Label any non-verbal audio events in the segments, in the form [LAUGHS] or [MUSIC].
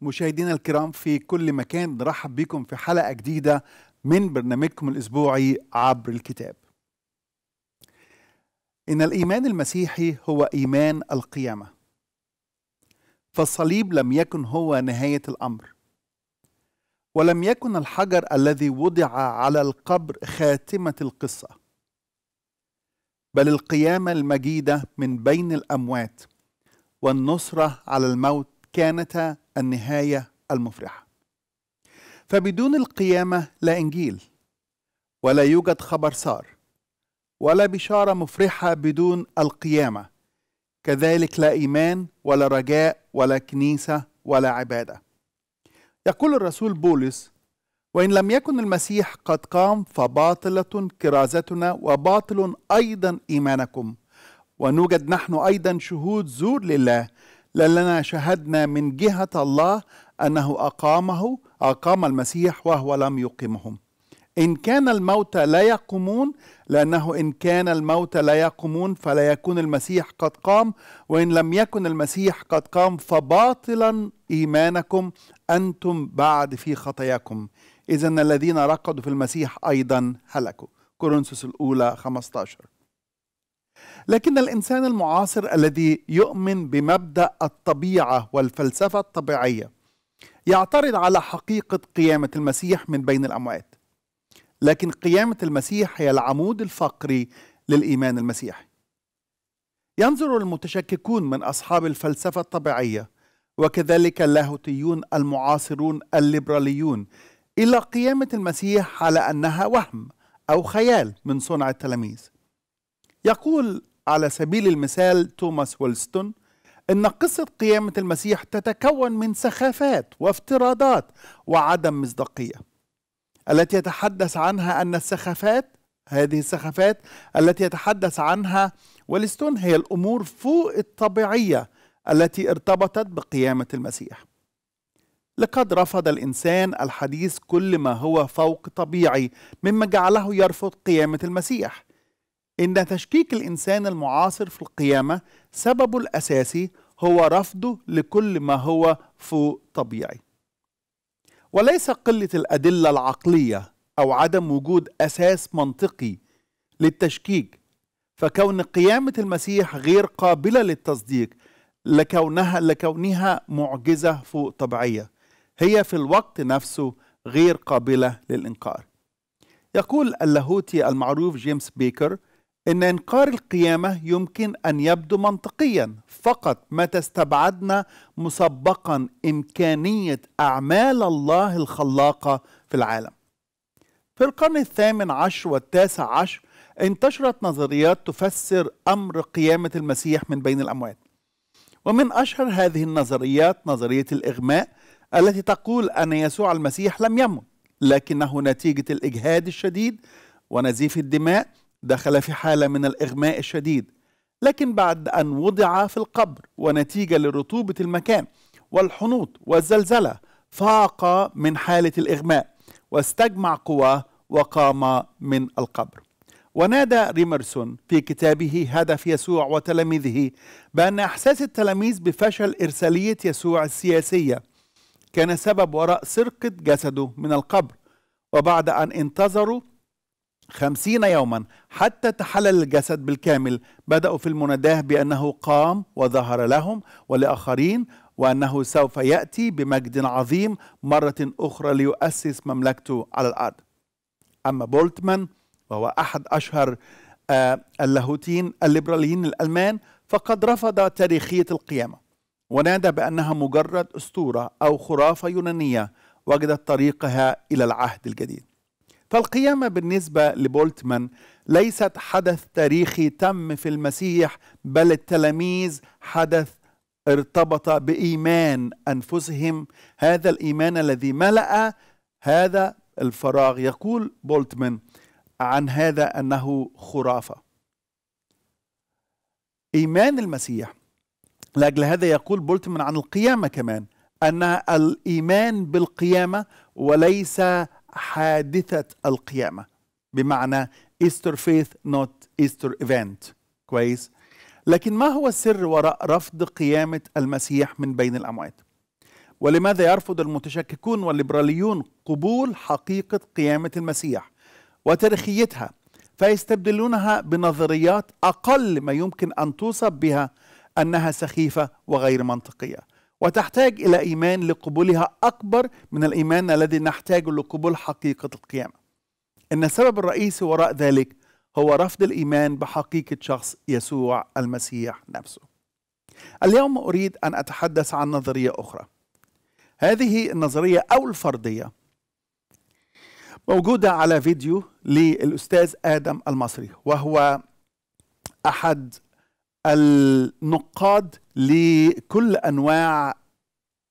مشاهدينا الكرام في كل مكان نرحب بكم في حلقة جديدة من برنامجكم الأسبوعي عبر الكتاب إن الإيمان المسيحي هو إيمان القيامة فالصليب لم يكن هو نهاية الأمر ولم يكن الحجر الذي وضع على القبر خاتمة القصة بل القيامة المجيدة من بين الأموات والنصرة على الموت كانتا النهاية المفرحة فبدون القيامة لا إنجيل ولا يوجد خبر سار ولا بشارة مفرحة بدون القيامة كذلك لا إيمان ولا رجاء ولا كنيسة ولا عبادة يقول الرسول بولس وإن لم يكن المسيح قد قام فباطلة كرازتنا وباطل أيضا إيمانكم ونوجد نحن أيضا شهود زور لله لأننا شهدنا من جهة الله أنه أقامه أقام المسيح وهو لم يقمهم إن كان الموتى لا يقومون لأنه إن كان الموتى لا يقومون فلا يكون المسيح قد قام وإن لم يكن المسيح قد قام فباطلا إيمانكم أنتم بعد في خطاياكم إذا الذين رقدوا في المسيح أيضا هلكوا كورنثوس الأولى 15 لكن الانسان المعاصر الذي يؤمن بمبدا الطبيعه والفلسفه الطبيعيه يعترض على حقيقه قيامه المسيح من بين الاموات لكن قيامه المسيح هي العمود الفقري للايمان المسيحي ينظر المتشككون من اصحاب الفلسفه الطبيعيه وكذلك اللاهوتيون المعاصرون الليبراليون الى قيامه المسيح على انها وهم او خيال من صنع التلاميذ يقول على سبيل المثال توماس ويلستون ان قصه قيامه المسيح تتكون من سخافات وافتراضات وعدم مصداقيه التي يتحدث عنها ان السخافات هذه السخافات التي يتحدث عنها ويلستون هي الامور فوق الطبيعيه التي ارتبطت بقيامه المسيح لقد رفض الانسان الحديث كل ما هو فوق طبيعي مما جعله يرفض قيامه المسيح إن تشكيك الإنسان المعاصر في القيامة سببه الأساسي هو رفضه لكل ما هو فوق طبيعي وليس قلة الأدلة العقلية أو عدم وجود أساس منطقي للتشكيك فكون قيامة المسيح غير قابلة للتصديق لكونها لكونها معجزة فوق طبيعية هي في الوقت نفسه غير قابلة للإنكار يقول اللاهوتي المعروف جيمس بيكر ان انكار القيامه يمكن ان يبدو منطقيا فقط متى استبعدنا مسبقا امكانيه اعمال الله الخلاقه في العالم في القرن الثامن عشر والتاسع عشر انتشرت نظريات تفسر امر قيامه المسيح من بين الاموات ومن اشهر هذه النظريات نظريه الاغماء التي تقول ان يسوع المسيح لم يمت لكنه نتيجه الاجهاد الشديد ونزيف الدماء دخل في حالة من الإغماء الشديد لكن بعد أن وضع في القبر ونتيجة لرطوبة المكان والحنوط والزلزلة فاق من حالة الإغماء واستجمع قواه وقام من القبر ونادى ريمرسون في كتابه هدف يسوع وتلاميذه بأن إحساس التلاميذ بفشل إرسالية يسوع السياسية كان سبب وراء سرقة جسده من القبر وبعد أن انتظروا خمسين يوما حتى تحلل الجسد بالكامل بدأوا في المناداة بأنه قام وظهر لهم ولآخرين وأنه سوف يأتي بمجد عظيم مرة أخرى ليؤسس مملكته على الأرض أما بولتمان وهو أحد أشهر آه، اللاهوتين الليبراليين الألمان فقد رفض تاريخية القيامة ونادى بأنها مجرد أسطورة أو خرافة يونانية وجدت طريقها إلى العهد الجديد فالقيامة بالنسبة لبولتمان ليست حدث تاريخي تم في المسيح بل التلاميذ حدث ارتبط بإيمان أنفسهم هذا الإيمان الذي ملأ هذا الفراغ يقول بولتمان عن هذا أنه خرافة إيمان المسيح لأجل هذا يقول بولتمان عن القيامة كمان أنها الإيمان بالقيامة وليس حادثة القيامة بمعنى Easter faith not Easter event كويس لكن ما هو السر وراء رفض قيامة المسيح من بين الأموات ولماذا يرفض المتشككون والليبراليون قبول حقيقة قيامة المسيح وتاريخيتها فيستبدلونها بنظريات أقل ما يمكن أن توصف بها أنها سخيفة وغير منطقية وتحتاج إلى إيمان لقبولها أكبر من الإيمان الذي نحتاجه لقبول حقيقة القيامة إن السبب الرئيسي وراء ذلك هو رفض الإيمان بحقيقة شخص يسوع المسيح نفسه اليوم أريد أن أتحدث عن نظرية أخرى هذه النظرية أو الفرضية موجودة على فيديو للأستاذ آدم المصري وهو أحد النقاد لكل انواع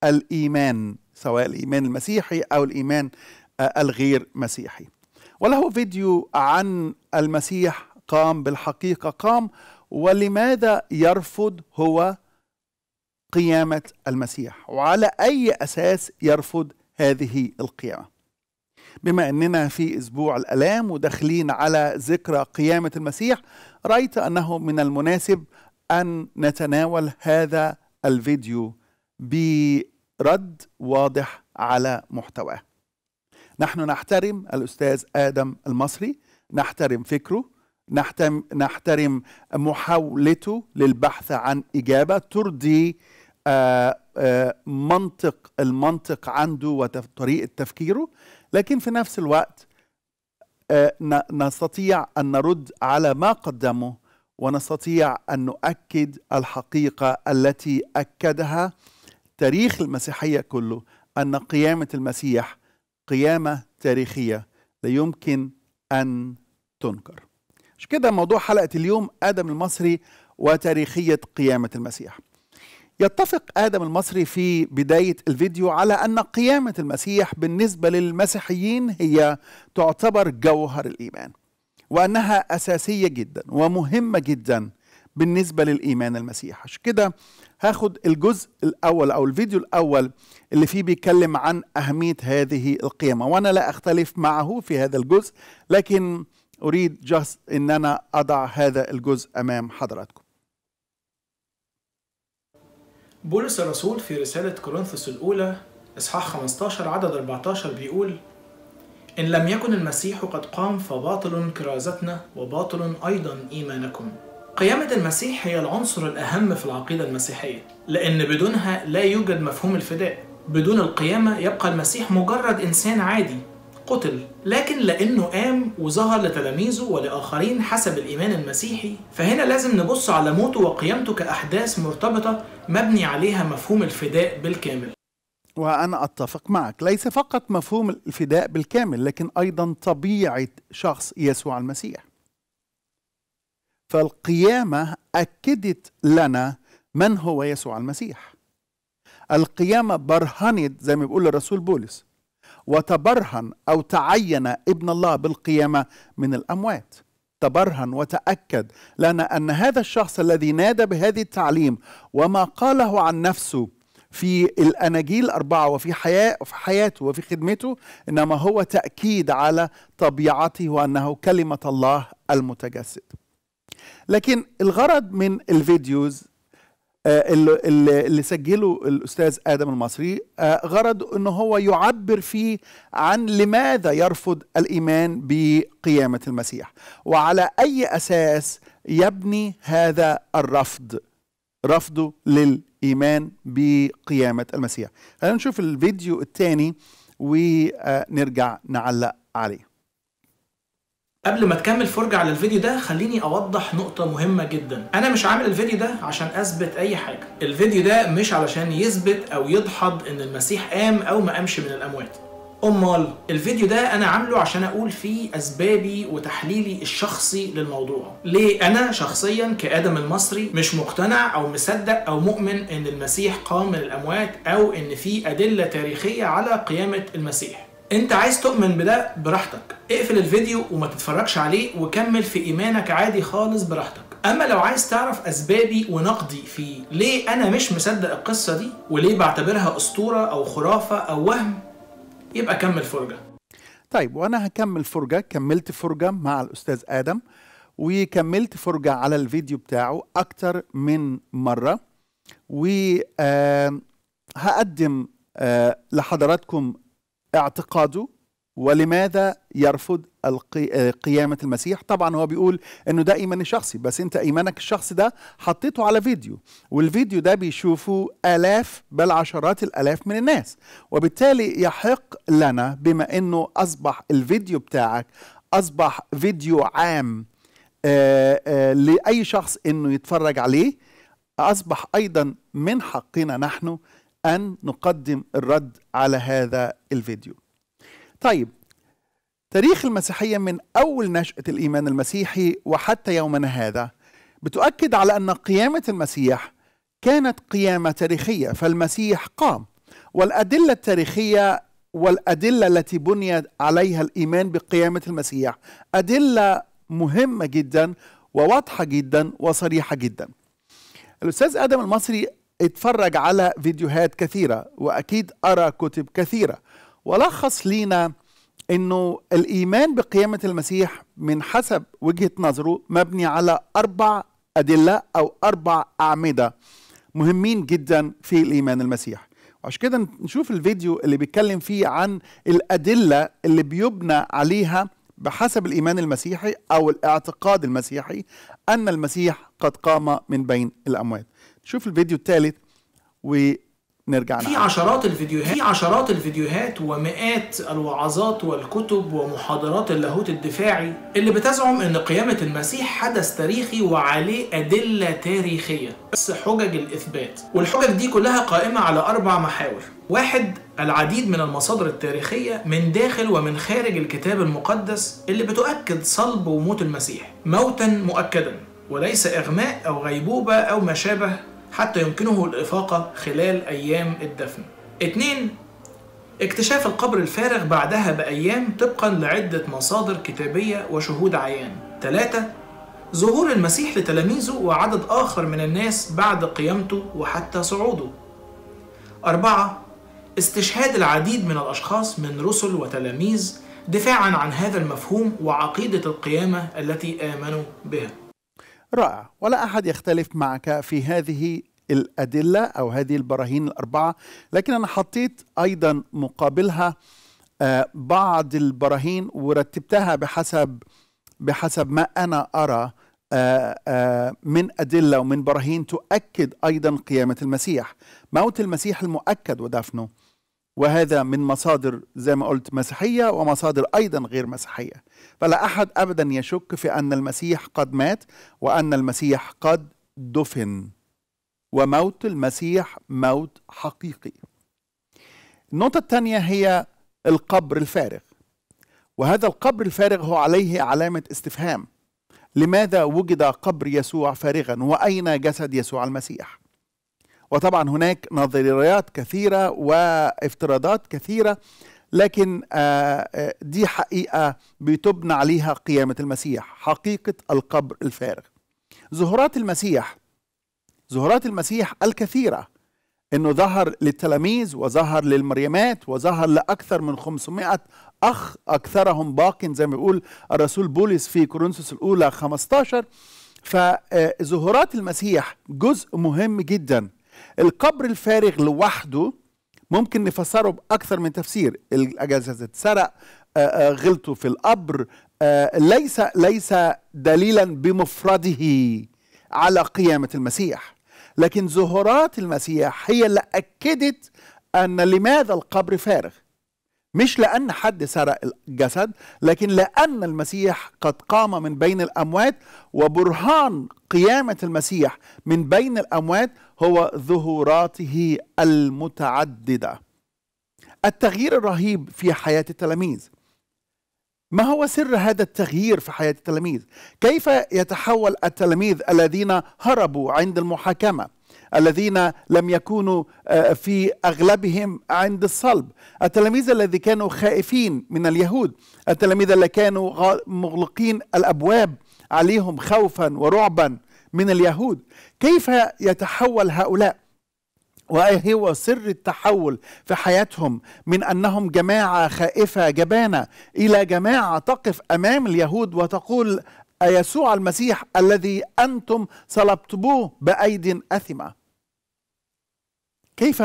الايمان سواء الايمان المسيحي او الايمان آه، الغير مسيحي وله فيديو عن المسيح قام بالحقيقه قام ولماذا يرفض هو قيامه المسيح وعلى اي اساس يرفض هذه القيامه بما اننا في اسبوع الالام وداخلين على ذكرى قيامه المسيح رايت انه من المناسب أن نتناول هذا الفيديو برد واضح على محتواه نحن نحترم الأستاذ آدم المصري نحترم فكره نحترم, نحترم محاولته للبحث عن إجابة ترضي آه، آه، منطق المنطق عنده وطريقة تفكيره لكن في نفس الوقت آه، نستطيع أن نرد على ما قدمه ونستطيع ان نؤكد الحقيقه التي اكدها تاريخ المسيحيه كله ان قيامه المسيح قيامه تاريخيه لا يمكن ان تنكر. مش كده موضوع حلقه اليوم ادم المصري وتاريخيه قيامه المسيح. يتفق آدم المصري في بداية الفيديو على أن قيامة المسيح بالنسبة للمسيحيين هي تعتبر جوهر الإيمان وأنها أساسية جدا ومهمة جدا بالنسبة للإيمان المسيحي عشان كده هاخد الجزء الأول أو الفيديو الأول اللي فيه بيتكلم عن أهمية هذه القيمة وأنا لا أختلف معه في هذا الجزء لكن أريد جاست أن أنا أضع هذا الجزء أمام حضراتكم بولس الرسول في رسالة كورنثوس الأولى إصحاح 15 عدد 14 بيقول إن لم يكن المسيح قد قام فباطل كرازتنا وباطل أيضا إيمانكم قيامة المسيح هي العنصر الأهم في العقيدة المسيحية لأن بدونها لا يوجد مفهوم الفداء بدون القيامة يبقى المسيح مجرد إنسان عادي قتل لكن لأنه قام وظهر لتلاميذه ولآخرين حسب الإيمان المسيحي فهنا لازم نبص على موته وقيامته كأحداث مرتبطة مبني عليها مفهوم الفداء بالكامل وأنا أتفق معك ليس فقط مفهوم الفداء بالكامل لكن أيضا طبيعة شخص يسوع المسيح فالقيامة أكدت لنا من هو يسوع المسيح القيامة برهنت زي ما بيقول الرسول بولس وتبرهن أو تعين ابن الله بالقيامة من الأموات تبرهن وتأكد لنا أن هذا الشخص الذي نادى بهذه التعليم وما قاله عن نفسه في الاناجيل اربعه وفي حياه وفي حياته وفي خدمته انما هو تاكيد على طبيعته وانه كلمه الله المتجسد. لكن الغرض من الفيديوز آه، اللي, اللي سجله الاستاذ ادم المصري آه، غرض انه هو يعبر فيه عن لماذا يرفض الايمان بقيامه المسيح وعلى اي اساس يبني هذا الرفض رفضه لل إيمان بقيامة المسيح خلينا نشوف الفيديو الثاني ونرجع نعلق عليه قبل ما تكمل فرجة على الفيديو ده خليني أوضح نقطة مهمة جدا أنا مش عامل الفيديو ده عشان أثبت أي حاجة الفيديو ده مش علشان يثبت أو يدحض إن المسيح قام أو ما قامش من الأموات امال الفيديو ده انا عامله عشان اقول فيه اسبابي وتحليلي الشخصي للموضوع ليه انا شخصيا كادم المصري مش مقتنع او مصدق او مؤمن ان المسيح قام من الاموات او ان في ادله تاريخيه على قيامه المسيح انت عايز تؤمن بده براحتك اقفل الفيديو وما تتفرجش عليه وكمل في ايمانك عادي خالص براحتك اما لو عايز تعرف اسبابي ونقدي في ليه انا مش مصدق القصه دي وليه بعتبرها اسطوره او خرافه او وهم يبقى كمل فرجه طيب وانا هكمل فرجه كملت فرجه مع الاستاذ ادم وكملت فرجه على الفيديو بتاعه اكتر من مره و آه، هقدم آه، لحضراتكم اعتقاده ولماذا يرفض آه، قيامة المسيح طبعا هو بيقول انه ده ايماني شخصي بس انت ايمانك الشخصي ده حطيته على فيديو والفيديو ده بيشوفه الاف بل عشرات الالاف من الناس وبالتالي يحق لنا بما انه اصبح الفيديو بتاعك اصبح فيديو عام آآ آه، آآ آه، لاي شخص انه يتفرج عليه اصبح ايضا من حقنا نحن ان نقدم الرد على هذا الفيديو طيب تاريخ المسيحية من أول نشأة الإيمان المسيحي وحتى يومنا هذا بتؤكد على أن قيامة المسيح كانت قيامة تاريخية فالمسيح قام والأدلة التاريخية والأدلة التي بني عليها الإيمان بقيامة المسيح أدلة مهمة جدا وواضحة جدا وصريحة جدا الأستاذ آدم المصري اتفرج على فيديوهات كثيرة وأكيد أرى كتب كثيرة ولخص لينا انه الايمان بقيامه المسيح من حسب وجهه نظره مبني على اربع ادله او اربع اعمده مهمين جدا في الايمان المسيح وعشان كده نشوف الفيديو اللي بيتكلم فيه عن الادله اللي بيبنى عليها بحسب الايمان المسيحي او الاعتقاد المسيحي ان المسيح قد قام من بين الاموات شوف الفيديو الثالث و نرجع في عشرات الفيديوهات في عشرات الفيديوهات ومئات الوعظات والكتب ومحاضرات اللاهوت الدفاعي اللي بتزعم ان قيامة المسيح حدث تاريخي وعليه أدلة تاريخية بس حجج الإثبات والحجج دي كلها قائمة على أربع محاور واحد العديد من المصادر التاريخية من داخل ومن خارج الكتاب المقدس اللي بتؤكد صلب وموت المسيح موتا مؤكدا وليس إغماء أو غيبوبة أو ما شابه حتى يمكنه الإفاقة خلال أيام الدفن. اثنين اكتشاف القبر الفارغ بعدها بأيام طبقا لعدة مصادر كتابية وشهود عيان. ثلاثة ظهور المسيح لتلاميذه وعدد آخر من الناس بعد قيامته وحتى صعوده. أربعة استشهاد العديد من الأشخاص من رسل وتلاميذ دفاعا عن هذا المفهوم وعقيدة القيامة التي آمنوا بها. رائع ولا أحد يختلف معك في هذه الأدلة أو هذه البراهين الأربعة لكن أنا حطيت أيضا مقابلها آه، بعض البراهين ورتبتها بحسب بحسب ما أنا أرى آه، آه، من أدلة ومن براهين تؤكد أيضا قيامة المسيح موت المسيح المؤكد ودفنه وهذا من مصادر زي ما قلت مسيحيه ومصادر ايضا غير مسيحيه فلا احد ابدا يشك في ان المسيح قد مات وان المسيح قد دفن وموت المسيح موت حقيقي النقطه الثانيه هي القبر الفارغ وهذا القبر الفارغ هو عليه علامه استفهام لماذا وجد قبر يسوع فارغا واين جسد يسوع المسيح وطبعا هناك نظريات كثيرة وافتراضات كثيرة لكن آه، آه، دي حقيقة بتبنى عليها قيامة المسيح حقيقة القبر الفارغ ظهورات المسيح ظهورات المسيح الكثيرة انه ظهر للتلاميذ وظهر للمريمات وظهر لاكثر من 500 اخ اكثرهم باق زي ما يقول الرسول بولس في كورنثوس الاولى 15 فظهورات آه، المسيح جزء مهم جدا القبر الفارغ لوحده ممكن نفسره بأكثر من تفسير الأجهزة اتسرق آه، آه، غلطوا في القبر آه، ليس ليس دليلا بمفرده على قيامة المسيح لكن ظهورات المسيح هي اللي أكدت أن لماذا القبر فارغ مش لأن حد سرق الجسد لكن لأن المسيح قد قام من بين الأموات وبرهان قيامة المسيح من بين الأموات هو ظهوراته المتعددة التغيير الرهيب في حياة التلاميذ ما هو سر هذا التغيير في حياة التلاميذ؟ كيف يتحول التلاميذ الذين هربوا عند المحاكمة الذين لم يكونوا آه، في اغلبهم عند الصلب التلاميذ الذين كانوا خائفين من اليهود التلاميذ اللي كانوا مغلقين الابواب عليهم خوفا ورعبا من اليهود كيف يتحول هؤلاء وايه هو سر التحول في حياتهم من انهم جماعه خائفه جبانه الى جماعه تقف امام اليهود وتقول يسوع المسيح الذي انتم صلبتموه بايد اثمه كيف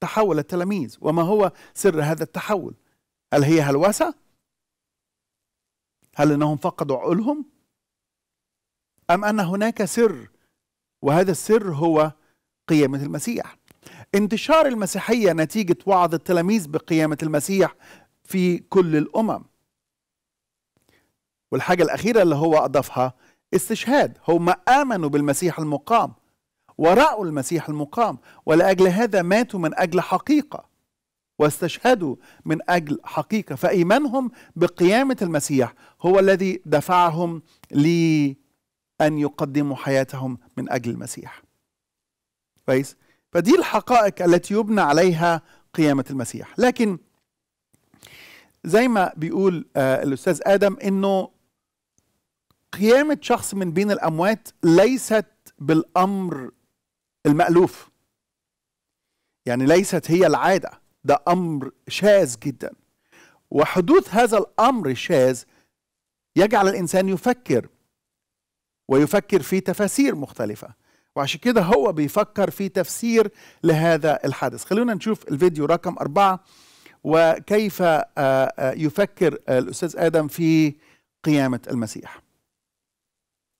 تحول التلاميذ وما هو سر هذا التحول هل هي هلوسة هل أنهم فقدوا عقولهم أم أن هناك سر وهذا السر هو قيامة المسيح انتشار المسيحية نتيجة وعظ التلاميذ بقيامة المسيح في كل الأمم والحاجة الأخيرة اللي هو أضافها استشهاد هم آمنوا بالمسيح المقام ورأوا المسيح المقام ولأجل هذا ماتوا من أجل حقيقة واستشهدوا من أجل حقيقة فإيمانهم بقيامة المسيح هو الذي دفعهم لأن يقدموا حياتهم من أجل المسيح كويس فدي الحقائق التي يبنى عليها قيامة المسيح لكن زي ما بيقول آه، الأستاذ آدم أنه قيامة شخص من بين الأموات ليست بالأمر المألوف يعني ليست هي العادة ده أمر شاذ جدا وحدوث هذا الأمر الشاذ يجعل الإنسان يفكر ويفكر في تفاسير مختلفة وعشان كده هو بيفكر في تفسير لهذا الحدث خلونا نشوف الفيديو رقم أربعة وكيف آه، آه، يفكر الأستاذ آدم في قيامة المسيح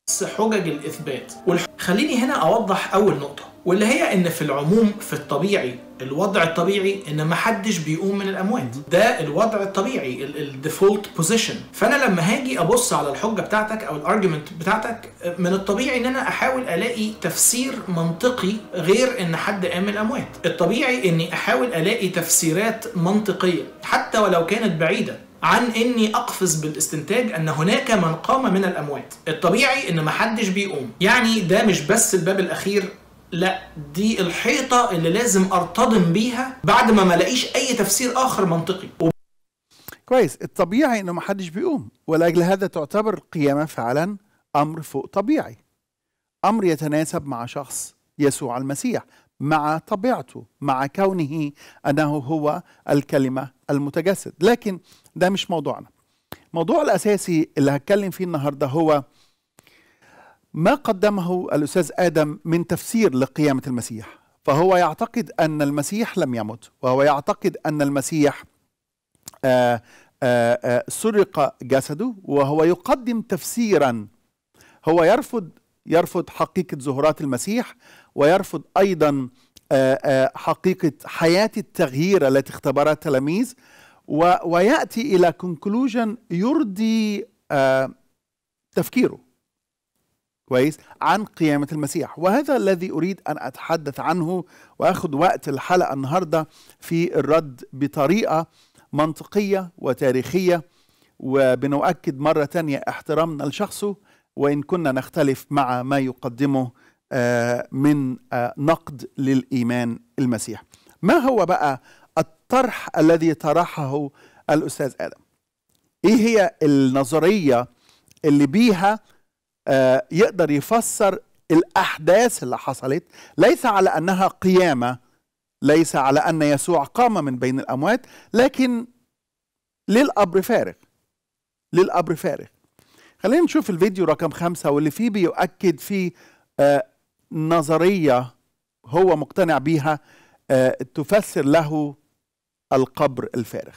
بس حجج الإثبات خليني هنا أوضح أول نقطة واللي هي ان في العموم في الطبيعي الوضع الطبيعي ان ما حدش بيقوم من الاموات ده الوضع الطبيعي الديفولت بوزيشن فانا لما هاجي ابص على الحجه بتاعتك او الارجيومنت بتاعتك من الطبيعي ان انا احاول الاقي تفسير منطقي غير ان حد قام من الاموات الطبيعي اني احاول الاقي تفسيرات منطقيه حتى ولو كانت بعيده عن اني اقفز بالاستنتاج ان هناك من قام من الاموات الطبيعي ان محدش بيقوم يعني ده مش بس الباب الاخير لا دي الحيطه اللي لازم ارتضم بيها بعد ما ملاقيش اي تفسير اخر منطقي كويس الطبيعي انه محدش بيقوم ولاجل هذا تعتبر القيامه فعلا امر فوق طبيعي امر يتناسب مع شخص يسوع المسيح مع طبيعته مع كونه انه هو الكلمه المتجسد لكن ده مش موضوعنا الموضوع الأساسي اللي هتكلم فيه النهاردة هو ما قدمه الأستاذ آدم من تفسير لقيامة المسيح فهو يعتقد أن المسيح لم يمت وهو يعتقد أن المسيح آآ آه، آآ آه، آه، سرق جسده وهو يقدم تفسيرا هو يرفض يرفض حقيقة ظهورات المسيح ويرفض أيضا حقيقة حياة التغيير التي اختبرها التلاميذ و وياتي الى كونكلوجن يرضي آه تفكيره كويس عن قيامة المسيح وهذا الذي أريد أن أتحدث عنه وأخذ وقت الحلقة النهاردة في الرد بطريقة منطقية وتاريخية وبنؤكد مرة تانية احترامنا لشخصه وإن كنا نختلف مع ما يقدمه آه، من آه، نقد للإيمان المسيح ما هو بقى الطرح الذي طرحه الاستاذ ادم ايه هي النظريه اللي بيها آه يقدر يفسر الاحداث اللي حصلت ليس على انها قيامه ليس على ان يسوع قام من بين الاموات لكن للقبر فارغ للقبر فارغ خلينا نشوف الفيديو رقم خمسة واللي فيه بيؤكد فيه آه نظرية هو مقتنع بيها آه، تفسر له القبر الفارغ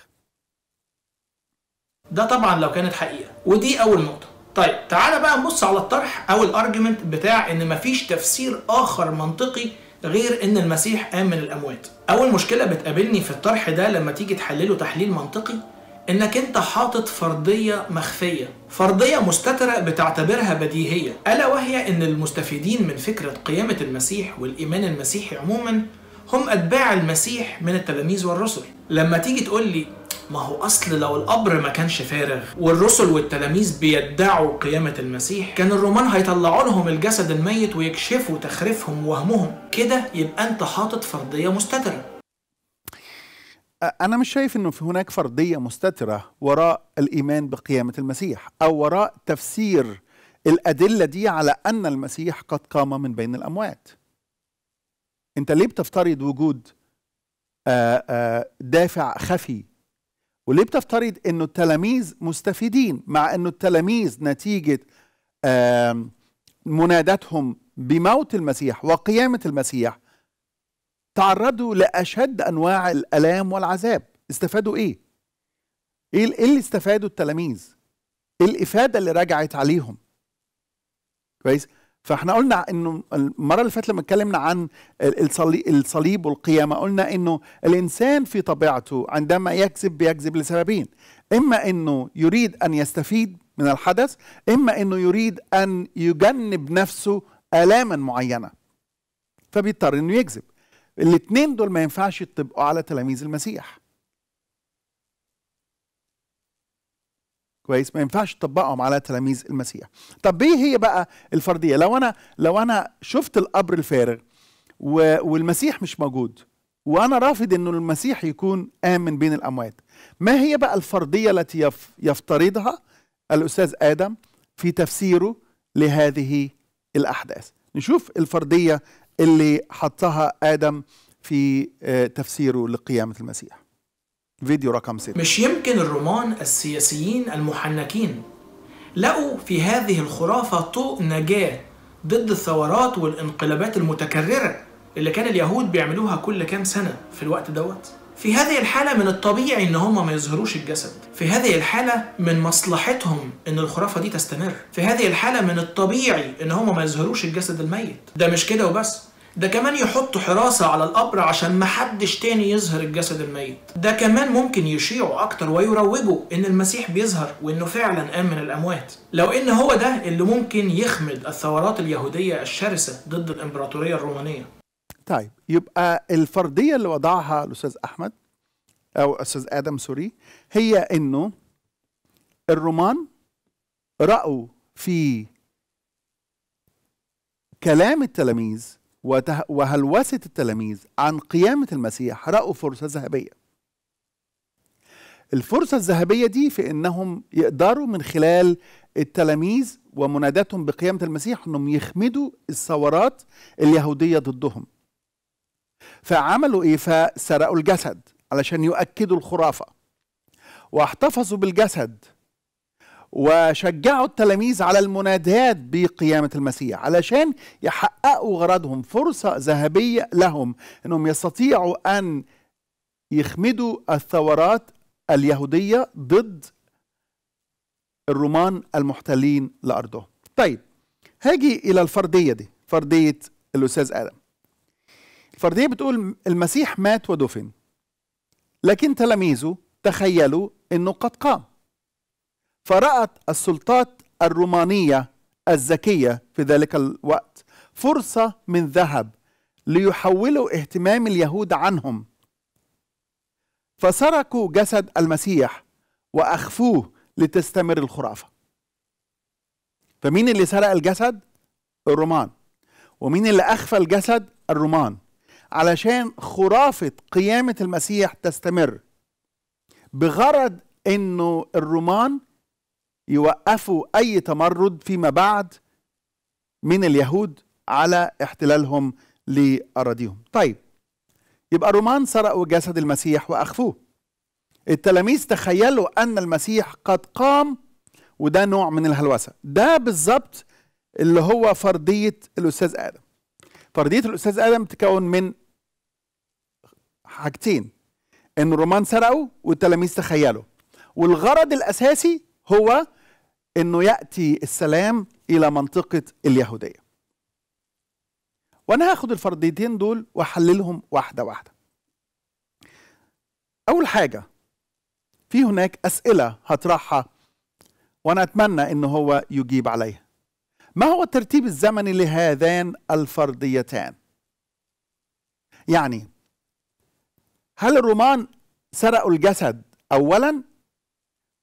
ده طبعا لو كانت حقيقة ودي أول نقطة طيب تعالى بقى نبص على الطرح أو الأرجمنت بتاع إن مفيش تفسير آخر منطقي غير ان المسيح قام من الاموات اول مشكله بتقابلني في الطرح ده لما تيجي تحلله تحليل منطقي انك انت حاطط فرضيه مخفيه فرضيه مستتره بتعتبرها بديهيه الا وهي ان المستفيدين من فكره قيامه المسيح والايمان المسيحي عموما هم أتباع المسيح من التلاميذ والرسل لما تيجي تقول لي ما هو أصل لو القبر ما كانش فارغ والرسل والتلاميذ بيدعوا قيامة المسيح كان الرومان هيطلعوا لهم الجسد الميت ويكشفوا تخريفهم ووهمهم كده يبقى أنت حاطط فرضية مستترة أنا مش شايف إنه في هناك فرضية مستترة وراء الإيمان بقيامة المسيح أو وراء تفسير الأدلة دي على أن المسيح قد قام من بين الأموات انت ليه بتفترض وجود آآ آه، آآ آه، دافع خفي وليه بتفترض انه التلاميذ مستفيدين مع انه التلاميذ نتيجه منادتهم بموت المسيح وقيامه المسيح تعرضوا لاشد انواع الالام والعذاب استفادوا ايه ايه, إيه اللي استفادوا التلاميذ ايه الافاده اللي رجعت عليهم كويس فاحنا قلنا انه المره اللي فاتت لما اتكلمنا عن الصليب والقيامه قلنا انه الانسان في طبيعته عندما يكذب بيكذب لسببين اما انه يريد ان يستفيد من الحدث اما انه يريد ان يجنب نفسه الاما معينه فبيضطر انه يكذب الاثنين دول ما ينفعش يطبقوا على تلاميذ المسيح كويس ما ينفعش تطبقهم على تلاميذ المسيح طب ايه هي بقى الفرديه لو انا لو انا شفت القبر الفارغ والمسيح مش موجود وانا رافض انه المسيح يكون امن بين الاموات ما هي بقى الفرديه التي يفترضها الاستاذ ادم في تفسيره لهذه الاحداث نشوف الفرديه اللي حطها ادم في آه، تفسيره لقيامه المسيح فيديو رقم 6 مش يمكن الرومان السياسيين المحنكين لقوا في هذه الخرافة طوق نجاة ضد الثورات والانقلابات المتكررة اللي كان اليهود بيعملوها كل كام سنة في الوقت دوت في هذه الحالة من الطبيعي إن هم ما يظهروش الجسد في هذه الحالة من مصلحتهم إن الخرافة دي تستمر في هذه الحالة من الطبيعي إن هم ما يظهروش الجسد الميت ده مش كده وبس ده كمان يحطوا حراسة على القبر عشان محدش تاني يظهر الجسد الميت ده كمان ممكن يشيعوا أكتر ويروجوا إن المسيح بيظهر وإنه فعلا قام من الأموات لو إن هو ده اللي ممكن يخمد الثورات اليهودية الشرسة ضد الإمبراطورية الرومانية طيب يبقى الفرضية اللي وضعها الأستاذ أحمد أو أستاذ آدم سوري هي إنه الرومان رأوا في كلام التلاميذ وهلوسة التلاميذ عن قيامة المسيح رأوا فرصة ذهبية الفرصة الذهبية دي في أنهم يقدروا من خلال التلاميذ ومناداتهم بقيامة المسيح أنهم يخمدوا الثورات اليهودية ضدهم فعملوا إيه فسرقوا الجسد علشان يؤكدوا الخرافة واحتفظوا بالجسد وشجعوا التلاميذ على المنادات بقيامة المسيح علشان يحققوا غرضهم فرصة ذهبية لهم أنهم يستطيعوا أن يخمدوا الثورات اليهودية ضد الرومان المحتلين لأرضهم طيب هاجي إلى الفردية دي فردية الأستاذ آدم الفردية بتقول المسيح مات ودفن لكن تلاميذه تخيلوا أنه قد قام فرأت السلطات الرومانية الذكية في ذلك الوقت فرصة من ذهب ليحولوا اهتمام اليهود عنهم فسرقوا جسد المسيح وأخفوه لتستمر الخرافة فمين اللي سرق الجسد؟ الرومان ومين اللي أخفى الجسد؟ الرومان علشان خرافة قيامة المسيح تستمر بغرض أنه الرومان يوقفوا أي تمرد فيما بعد من اليهود على احتلالهم لأراضيهم طيب يبقى الرومان سرقوا جسد المسيح وأخفوه التلاميذ تخيلوا أن المسيح قد قام وده نوع من الهلوسة ده بالظبط اللي هو فرضية الأستاذ آدم فرضية الأستاذ آدم تكون من حاجتين ان الرومان سرقوا والتلاميذ تخيلوا والغرض الأساسي هو انه ياتي السلام الى منطقه اليهوديه وانا هاخد الفرضيتين دول واحللهم واحده واحده اول حاجه في هناك اسئله هطرحها وانا اتمنى ان هو يجيب عليها ما هو الترتيب الزمني لهذان الفرضيتان يعني هل الرومان سرقوا الجسد اولا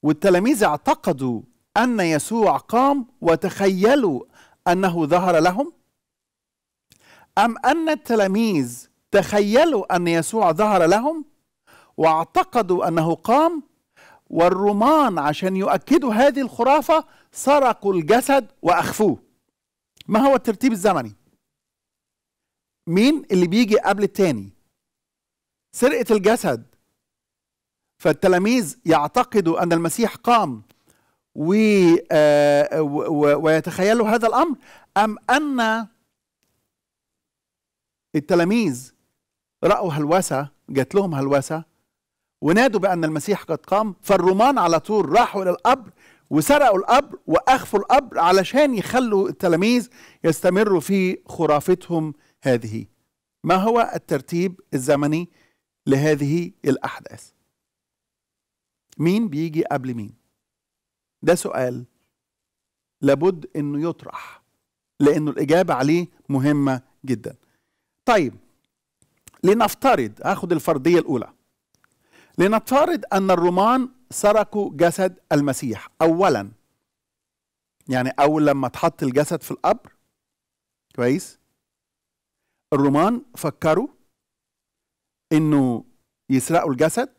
والتلاميذ اعتقدوا أن يسوع قام وتخيلوا أنه ظهر لهم أم أن التلاميذ تخيلوا أن يسوع ظهر لهم واعتقدوا أنه قام والرومان عشان يؤكدوا هذه الخرافة سرقوا الجسد وأخفوه ما هو الترتيب الزمني مين اللي بيجي قبل التاني سرقة الجسد فالتلاميذ يعتقدوا أن المسيح قام آه، ويتخيلوا هذا الأمر أم أن التلاميذ رأوا هلوسة جات لهم هلوسة ونادوا بأن المسيح قد قام فالرومان على طول راحوا إلى القبر وسرقوا القبر وأخفوا القبر علشان يخلوا التلاميذ يستمروا في خرافتهم هذه ما هو الترتيب الزمني لهذه الأحداث مين بيجي قبل مين ده سؤال لابد انه يطرح لانه الاجابه عليه مهمه جدا طيب لنفترض اخذ الفرضيه الاولى لنفترض ان الرومان سرقوا جسد المسيح اولا يعني اول لما اتحط الجسد في القبر كويس الرومان فكروا انه يسرقوا الجسد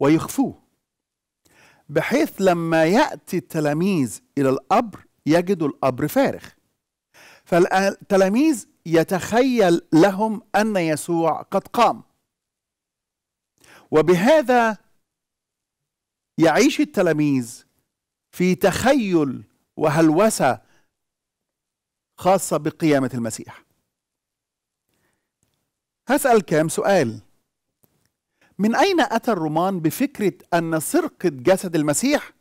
ويخفوه بحيث لما يأتي التلاميذ إلى القبر يجدوا القبر فارغ فالتلاميذ يتخيل لهم أن يسوع قد قام وبهذا يعيش التلاميذ في تخيل وهلوسة خاصة بقيامة المسيح هسأل كام سؤال من أين أتى الرومان بفكرة أن سرقة جسد المسيح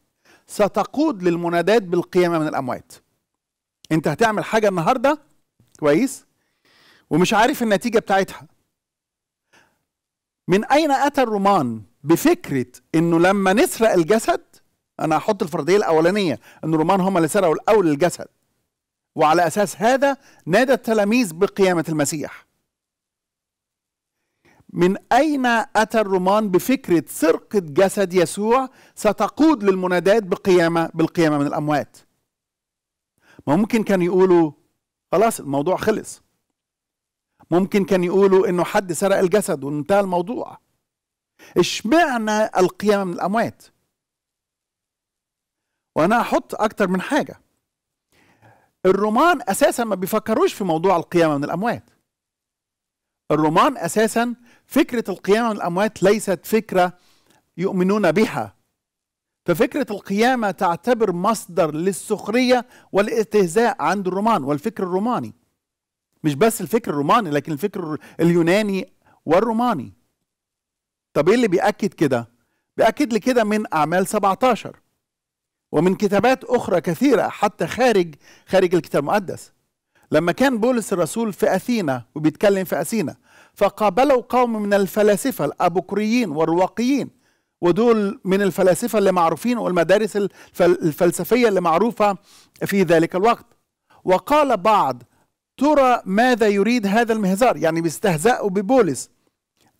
ستقود للمنادات بالقيامة من الأموات أنت هتعمل حاجة النهاردة كويس ومش عارف النتيجة بتاعتها من أين أتى الرومان بفكرة أنه لما نسرق الجسد أنا هحط الفرضية الأولانية أن الرومان هم اللي سرقوا الأول الجسد وعلى أساس هذا نادى التلاميذ بقيامة المسيح من أين أتى الرومان بفكرة سرقة جسد يسوع ستقود للمنادات بقيامة بالقيامة من الأموات ممكن كانوا يقولوا خلاص الموضوع خلص ممكن كانوا يقولوا انه حد سرق الجسد وانتهى الموضوع اشمعنى القيامة من الأموات وأنا أحط أكتر من حاجة الرومان أساسا ما بيفكروش في موضوع القيامة من الأموات الرومان أساسا فكرة القيامة من الأموات ليست فكرة يؤمنون بها ففكرة القيامة تعتبر مصدر للسخرية والاستهزاء عند الرومان والفكر الروماني مش بس الفكر الروماني لكن الفكر اليوناني والروماني طب ايه اللي بيأكد كده؟ بيأكد لي كده من أعمال 17 ومن كتابات أخرى كثيرة حتى خارج خارج الكتاب المقدس لما كان بولس الرسول في أثينا وبيتكلم في أثينا فقابلوا قوم من الفلاسفة الأبوكريين والرواقيين ودول من الفلاسفة اللي معروفين والمدارس الفلسفية اللي معروفة في ذلك الوقت وقال بعض ترى ماذا يريد هذا المهزار يعني بيستهزأوا ببولس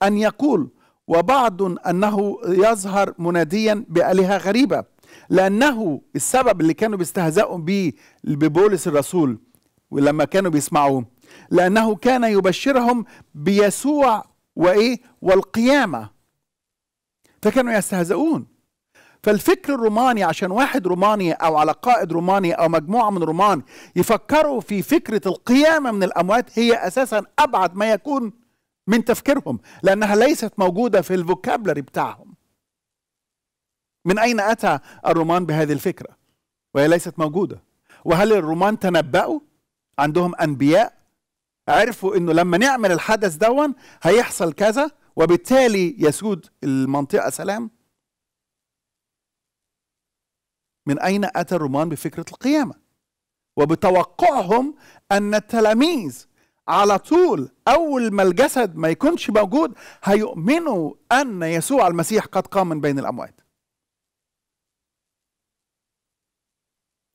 أن يقول وبعض أنه يظهر مناديا بآلهة غريبة لأنه السبب اللي كانوا بيستهزأوا به ببولس الرسول ولما كانوا بيسمعوه لأنه كان يبشرهم بيسوع وإيه والقيامة فكانوا يستهزئون فالفكر الروماني عشان واحد روماني او على قائد روماني او مجموعه من رومان يفكروا في فكره القيامه من الاموات هي اساسا ابعد ما يكون من تفكيرهم لانها ليست موجوده في الفوكابلري بتاعهم. من اين اتى الرومان بهذه الفكره؟ وهي ليست موجوده. وهل الرومان تنبأوا؟ عندهم انبياء عرفوا انه لما نعمل الحدث دون هيحصل كذا وبالتالي يسود المنطقه سلام من اين اتى الرومان بفكره القيامه وبتوقعهم ان التلاميذ على طول اول ما الجسد ما يكونش موجود هيؤمنوا ان يسوع المسيح قد قام من بين الاموات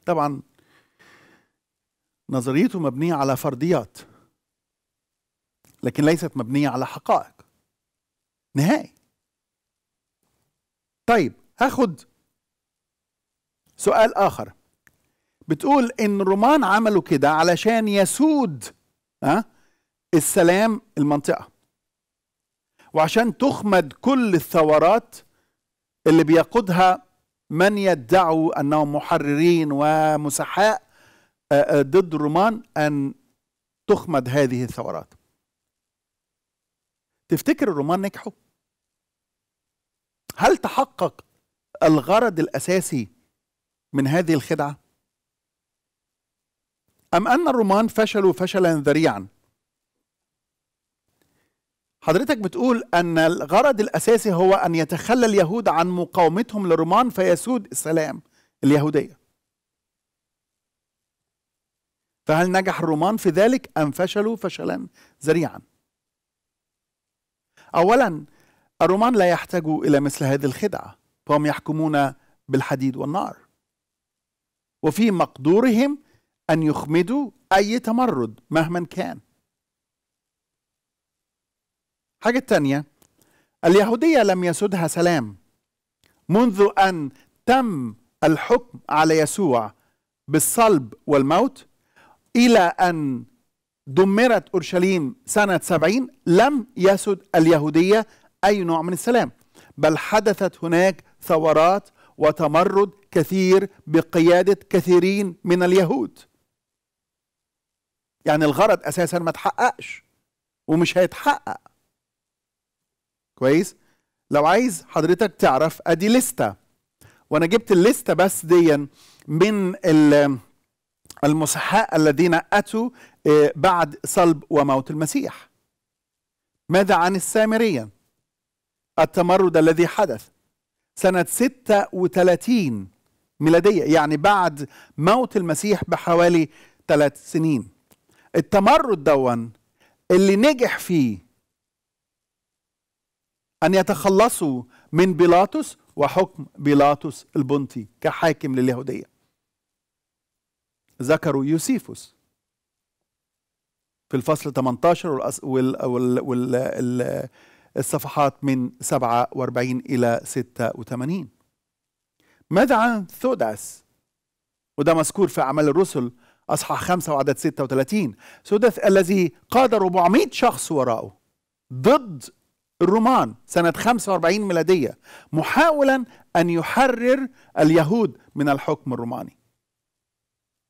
طبعا نظريته مبنيه على فرضيات لكن ليست مبنية على حقائق نهائي طيب هاخد سؤال آخر بتقول إن الرومان عملوا كده علشان يسود ها آه، السلام المنطقة وعشان تخمد كل الثورات اللي بيقودها من يدعوا أنهم محررين ومسحاء آه، آه، ضد الرومان أن تخمد هذه الثورات تفتكر الرومان نجحوا؟ هل تحقق الغرض الاساسي من هذه الخدعه؟ ام ان الرومان فشلوا فشلا ذريعا؟ حضرتك بتقول ان الغرض الاساسي هو ان يتخلى اليهود عن مقاومتهم للرومان فيسود السلام اليهوديه. فهل نجح الرومان في ذلك ام فشلوا فشلا ذريعا؟ اولا الرومان لا يحتاجوا الى مثل هذه الخدعه فهم يحكمون بالحديد والنار وفي مقدورهم ان يخمدوا اي تمرد مهما كان حاجه تانية اليهوديه لم يسدها سلام منذ ان تم الحكم على يسوع بالصلب والموت الى ان دمرت أورشليم سنة سبعين لم يسد اليهودية أي نوع من السلام بل حدثت هناك ثورات وتمرد كثير بقيادة كثيرين من اليهود يعني الغرض أساسا ما تحققش ومش هيتحقق كويس لو عايز حضرتك تعرف ادي لستة وانا جبت الليستة بس ديا من المصحاء الذين أتوا إيه، بعد صلب وموت المسيح ماذا عن السامرية التمرد الذي حدث سنة 36 ميلادية يعني بعد موت المسيح بحوالي ثلاث سنين التمرد دون اللي نجح فيه أن يتخلصوا من بيلاطس وحكم بيلاطس البنطي كحاكم لليهودية ذكروا يوسيفوس في الفصل 18 والصفحات من 47 إلى 86 ماذا عن ثوداس وده مذكور في أعمال الرسل أصحاح 5 وعدد 36 ثوداس الذي قاد 400 شخص وراءه ضد الرومان سنة 45 ميلادية محاولا أن يحرر اليهود من الحكم الروماني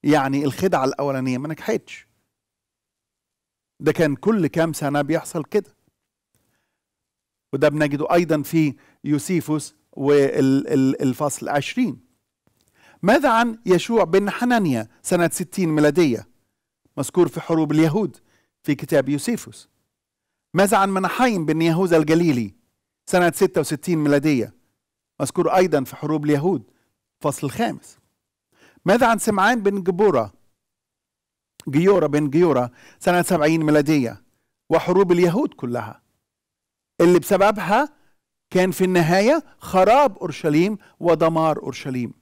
يعني الخدعة الأولانية ما نجحتش ده كان كل كام سنة بيحصل كده وده بنجده أيضا في يوسيفوس والفصل عشرين ماذا عن يشوع بن حنانيا سنة ستين ميلادية مذكور في حروب اليهود في كتاب يوسيفوس ماذا عن منحيم بن يهوذا الجليلي سنة 66 ميلادية مذكور أيضا في حروب اليهود فصل الخامس ماذا عن سمعان بن جبورة جيورا بن جيورا سنة 70 ميلادية وحروب اليهود كلها اللي بسببها كان في النهاية خراب أورشليم ودمار أورشليم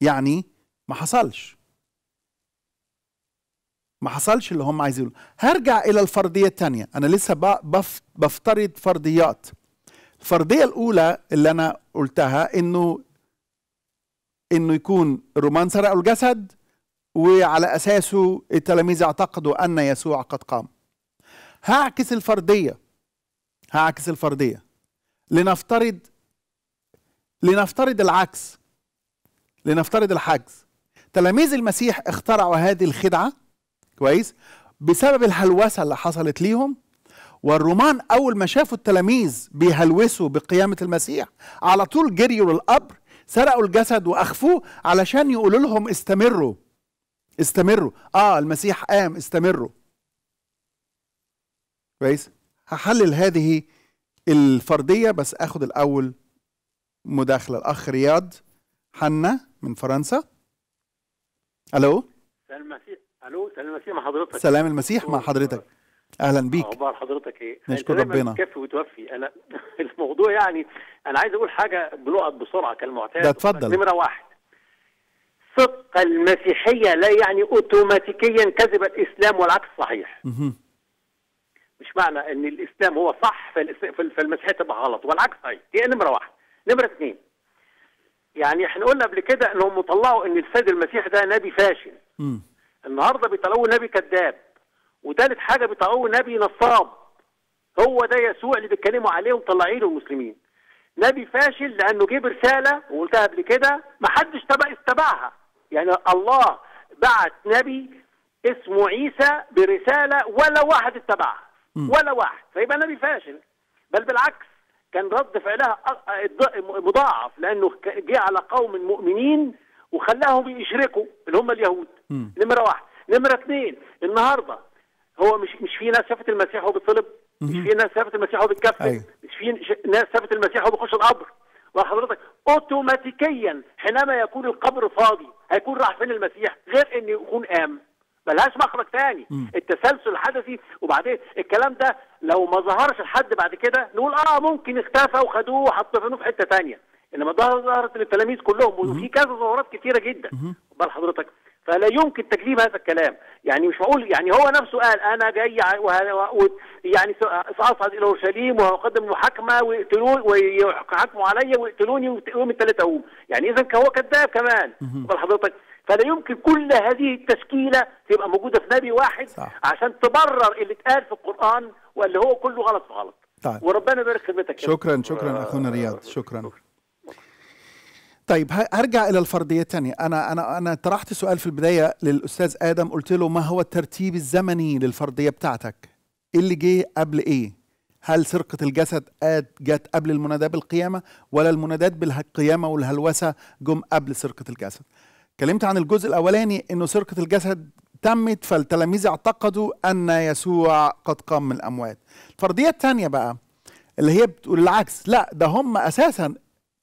يعني ما حصلش ما حصلش اللي هم عايزينه هرجع إلى الفرضية الثانية أنا لسه بفترض فرضيات الفرضية الأولى اللي أنا قلتها إنه إنه يكون الرومان سرقوا الجسد وعلى أساسه التلاميذ اعتقدوا أن يسوع قد قام هعكس الفردية هعكس الفردية لنفترض لنفترض العكس لنفترض الحجز تلاميذ المسيح اخترعوا هذه الخدعة كويس بسبب الهلوسة اللي حصلت ليهم والرومان أول ما شافوا التلاميذ بيهلوسوا بقيامة المسيح على طول جريوا للقبر سرقوا الجسد وأخفوه علشان يقولوا لهم استمروا استمروا اه المسيح قام استمروا كويس هحلل هذه الفردية بس اخد الاول مداخلة الاخ رياض حنا من فرنسا الو سلام المسيح الو سلام المسيح مع حضرتك سلام المسيح مع حضرتك اهلا بيك اخبار حضرتك ايه نشكر ربنا كافي وتوفي انا [LAUGHS] الموضوع يعني انا عايز اقول حاجه بنقط بسرعه كالمعتاد ده اتفضل نمره واحد صدق المسيحية لا يعني أوتوماتيكيا كذب الإسلام والعكس صحيح مش معنى أن الإسلام هو صح فالمسيحية تبقى غلط والعكس صحيح دي نمرة واحد نمرة اثنين يعني احنا قلنا قبل كده انهم طلعوا ان السيد المسيح ده نبي فاشل النهارده بيطلعوه نبي كذاب وثالث حاجه بيطلعوه نبي نصاب هو ده يسوع اللي بيتكلموا عليه ومطلعينه المسلمين نبي فاشل لانه جه برساله وقلتها قبل كده ما حدش تبع اتبعها يعني الله بعت نبي اسمه عيسى برساله ولا واحد اتبعها ولا واحد فيبقى نبي فاشل بل بالعكس كان رد فعلها مضاعف لانه جه على قوم مؤمنين وخلاهم يشركوا اللي هم اليهود نمره واحد نمره اثنين النهارده هو مش مش في ناس شافت المسيح وهو بيطلب مش في ناس ثابت المسيح وهو بيتكفن أيوه. مش في ناس ثابت المسيح وهو بيخش القبر وحضرتك اوتوماتيكيا حينما يكون القبر فاضي هيكون راح فين المسيح غير ان يكون قام ملهاش مخرج تاني مم. التسلسل الحدثي وبعدين الكلام ده لو ما ظهرش لحد بعد كده نقول اه ممكن اختفى وخدوه وحطوه في حته تانية انما ظهرت للتلاميذ كلهم وفي كذا ظهورات كثيره جدا بل حضرتك فلا يمكن تكذيب هذا الكلام يعني مش معقول يعني هو نفسه قال انا جاي يعني ساصعد الى اورشليم وهقدم محاكمه ويقتلوني ويحكموا عليا ويقتلوني يوم الثلاثاء اقوم يعني اذا هو كذاب كمان حضرتك فلا يمكن كل هذه التشكيله تبقى موجوده في نبي واحد صح. عشان تبرر اللي اتقال في القران واللي هو كله غلط في غلط طيب. وربنا يبارك خدمتك شكرا شكرا اخونا رياض شكرا, شكرا. طيب هرجع الى الفرضيه الثانيه انا انا انا طرحت سؤال في البدايه للاستاذ ادم قلت له ما هو الترتيب الزمني للفرضيه بتاعتك ايه اللي جه قبل ايه هل سرقة الجسد جت قبل المناداة بالقيامة ولا المنادات بالقيامة والهلوسة جم قبل سرقة الجسد اتكلمت عن الجزء الأولاني أنه سرقة الجسد تمت فالتلاميذ اعتقدوا أن يسوع قد قام من الأموات الفرضية الثانية بقى اللي هي بتقول العكس لا ده هم أساسا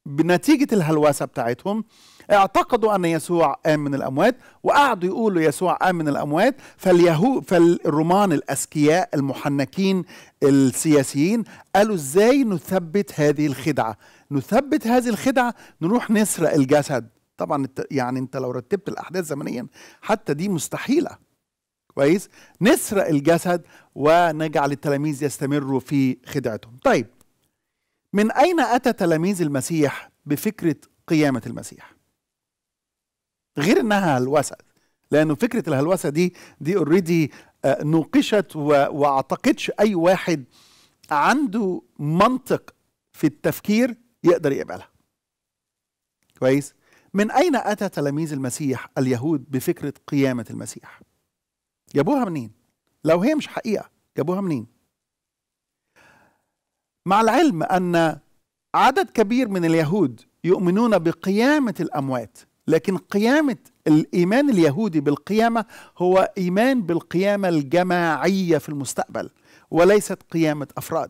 بنتيجة الهلوسة بتاعتهم اعتقدوا أن يسوع قام من الأموات وقعدوا يقولوا يسوع قام من الأموات فاليهو فالرومان الأذكياء المحنكين السياسيين قالوا إزاي نثبت هذه الخدعة نثبت هذه الخدعة نروح نسرق الجسد طبعا يعني انت لو رتبت الأحداث زمنيا حتى دي مستحيلة كويس نسرق الجسد ونجعل التلاميذ يستمروا في خدعتهم طيب من أين أتى تلاميذ المسيح بفكرة قيامة المسيح؟ غير إنها هلوسة لأنه فكرة الهلوسة دي دي اوريدي آه، نوقشت وأعتقدش أي واحد عنده منطق في التفكير يقدر يقبلها كويس؟ من أين أتى تلاميذ المسيح اليهود بفكرة قيامة المسيح؟ جابوها منين؟ لو هي مش حقيقة جابوها منين؟ مع العلم أن عدد كبير من اليهود يؤمنون بقيامة الأموات لكن قيامة الإيمان اليهودي بالقيامة هو إيمان بالقيامة الجماعية في المستقبل وليست قيامة أفراد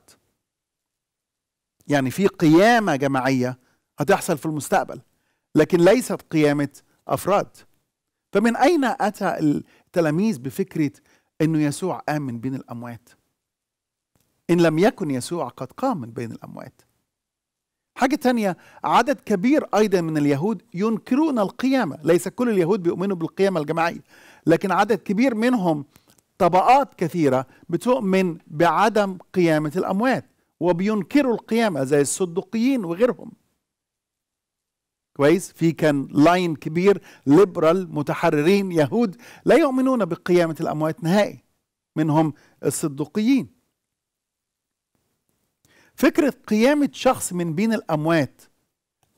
يعني في قيامة جماعية هتحصل في المستقبل لكن ليست قيامة أفراد فمن أين أتى التلاميذ بفكرة أنه يسوع آمن بين الأموات إن لم يكن يسوع قد قام من بين الأموات حاجة تانية عدد كبير أيضا من اليهود ينكرون القيامة ليس كل اليهود بيؤمنوا بالقيامة الجماعية لكن عدد كبير منهم طبقات كثيرة بتؤمن بعدم قيامة الأموات وبينكروا القيامة زي الصدقيين وغيرهم كويس في كان لاين كبير ليبرال متحررين يهود لا يؤمنون بقيامة الأموات نهائي منهم الصدقيين فكرة قيامة شخص من بين الأموات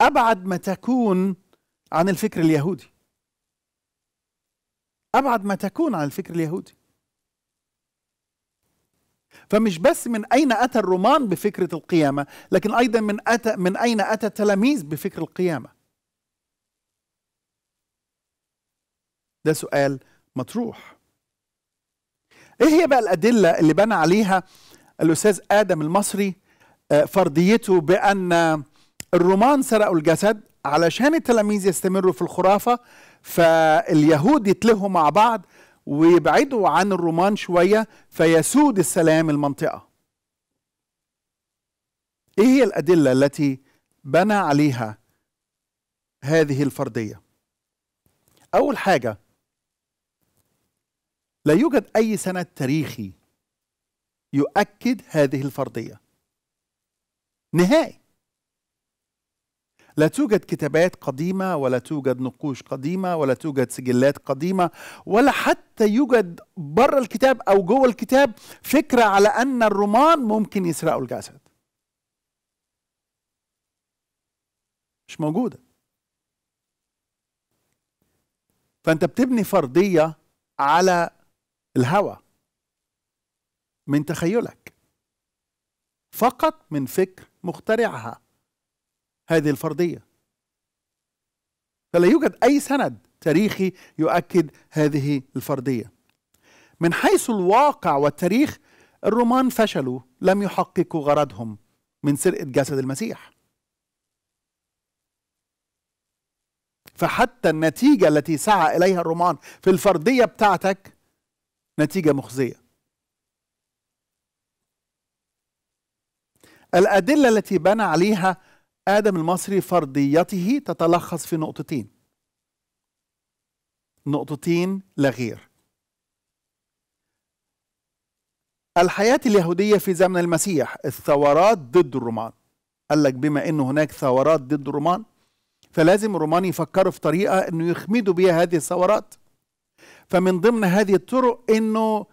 أبعد ما تكون عن الفكر اليهودي أبعد ما تكون عن الفكر اليهودي فمش بس من أين أتى الرومان بفكرة القيامة لكن أيضا من, أتى من أين أتى التلاميذ بفكر القيامة ده سؤال مطروح ايه هي بقى الأدلة اللي بنى عليها الأستاذ آدم المصري آه، فرضيته بأن الرومان سرقوا الجسد علشان التلاميذ يستمروا في الخرافة فاليهود يتلهوا مع بعض ويبعدوا عن الرومان شوية فيسود السلام المنطقة ايه هي الأدلة التي بنى عليها هذه الفرضية أول حاجة لا يوجد أي سند تاريخي يؤكد هذه الفرضية نهائي لا توجد كتابات قديمة ولا توجد نقوش قديمة ولا توجد سجلات قديمة ولا حتى يوجد بره الكتاب أو جوه الكتاب فكرة على أن الرومان ممكن يسرقوا الجسد مش موجودة فأنت بتبني فرضية على الهوى من تخيلك فقط من فكر مخترعها هذه الفرضية فلا يوجد أي سند تاريخي يؤكد هذه الفرضية من حيث الواقع والتاريخ الرومان فشلوا لم يحققوا غرضهم من سرقة جسد المسيح فحتى النتيجة التي سعى إليها الرومان في الفرضية بتاعتك نتيجة مخزية الأدلة التي بنى عليها آدم المصري فرضيته تتلخص في نقطتين نقطتين لا غير الحياة اليهودية في زمن المسيح الثورات ضد الرومان قال لك بما أن هناك ثورات ضد الرومان فلازم الرومان يفكروا في طريقة أنه يخمدوا بها هذه الثورات فمن ضمن هذه الطرق أنه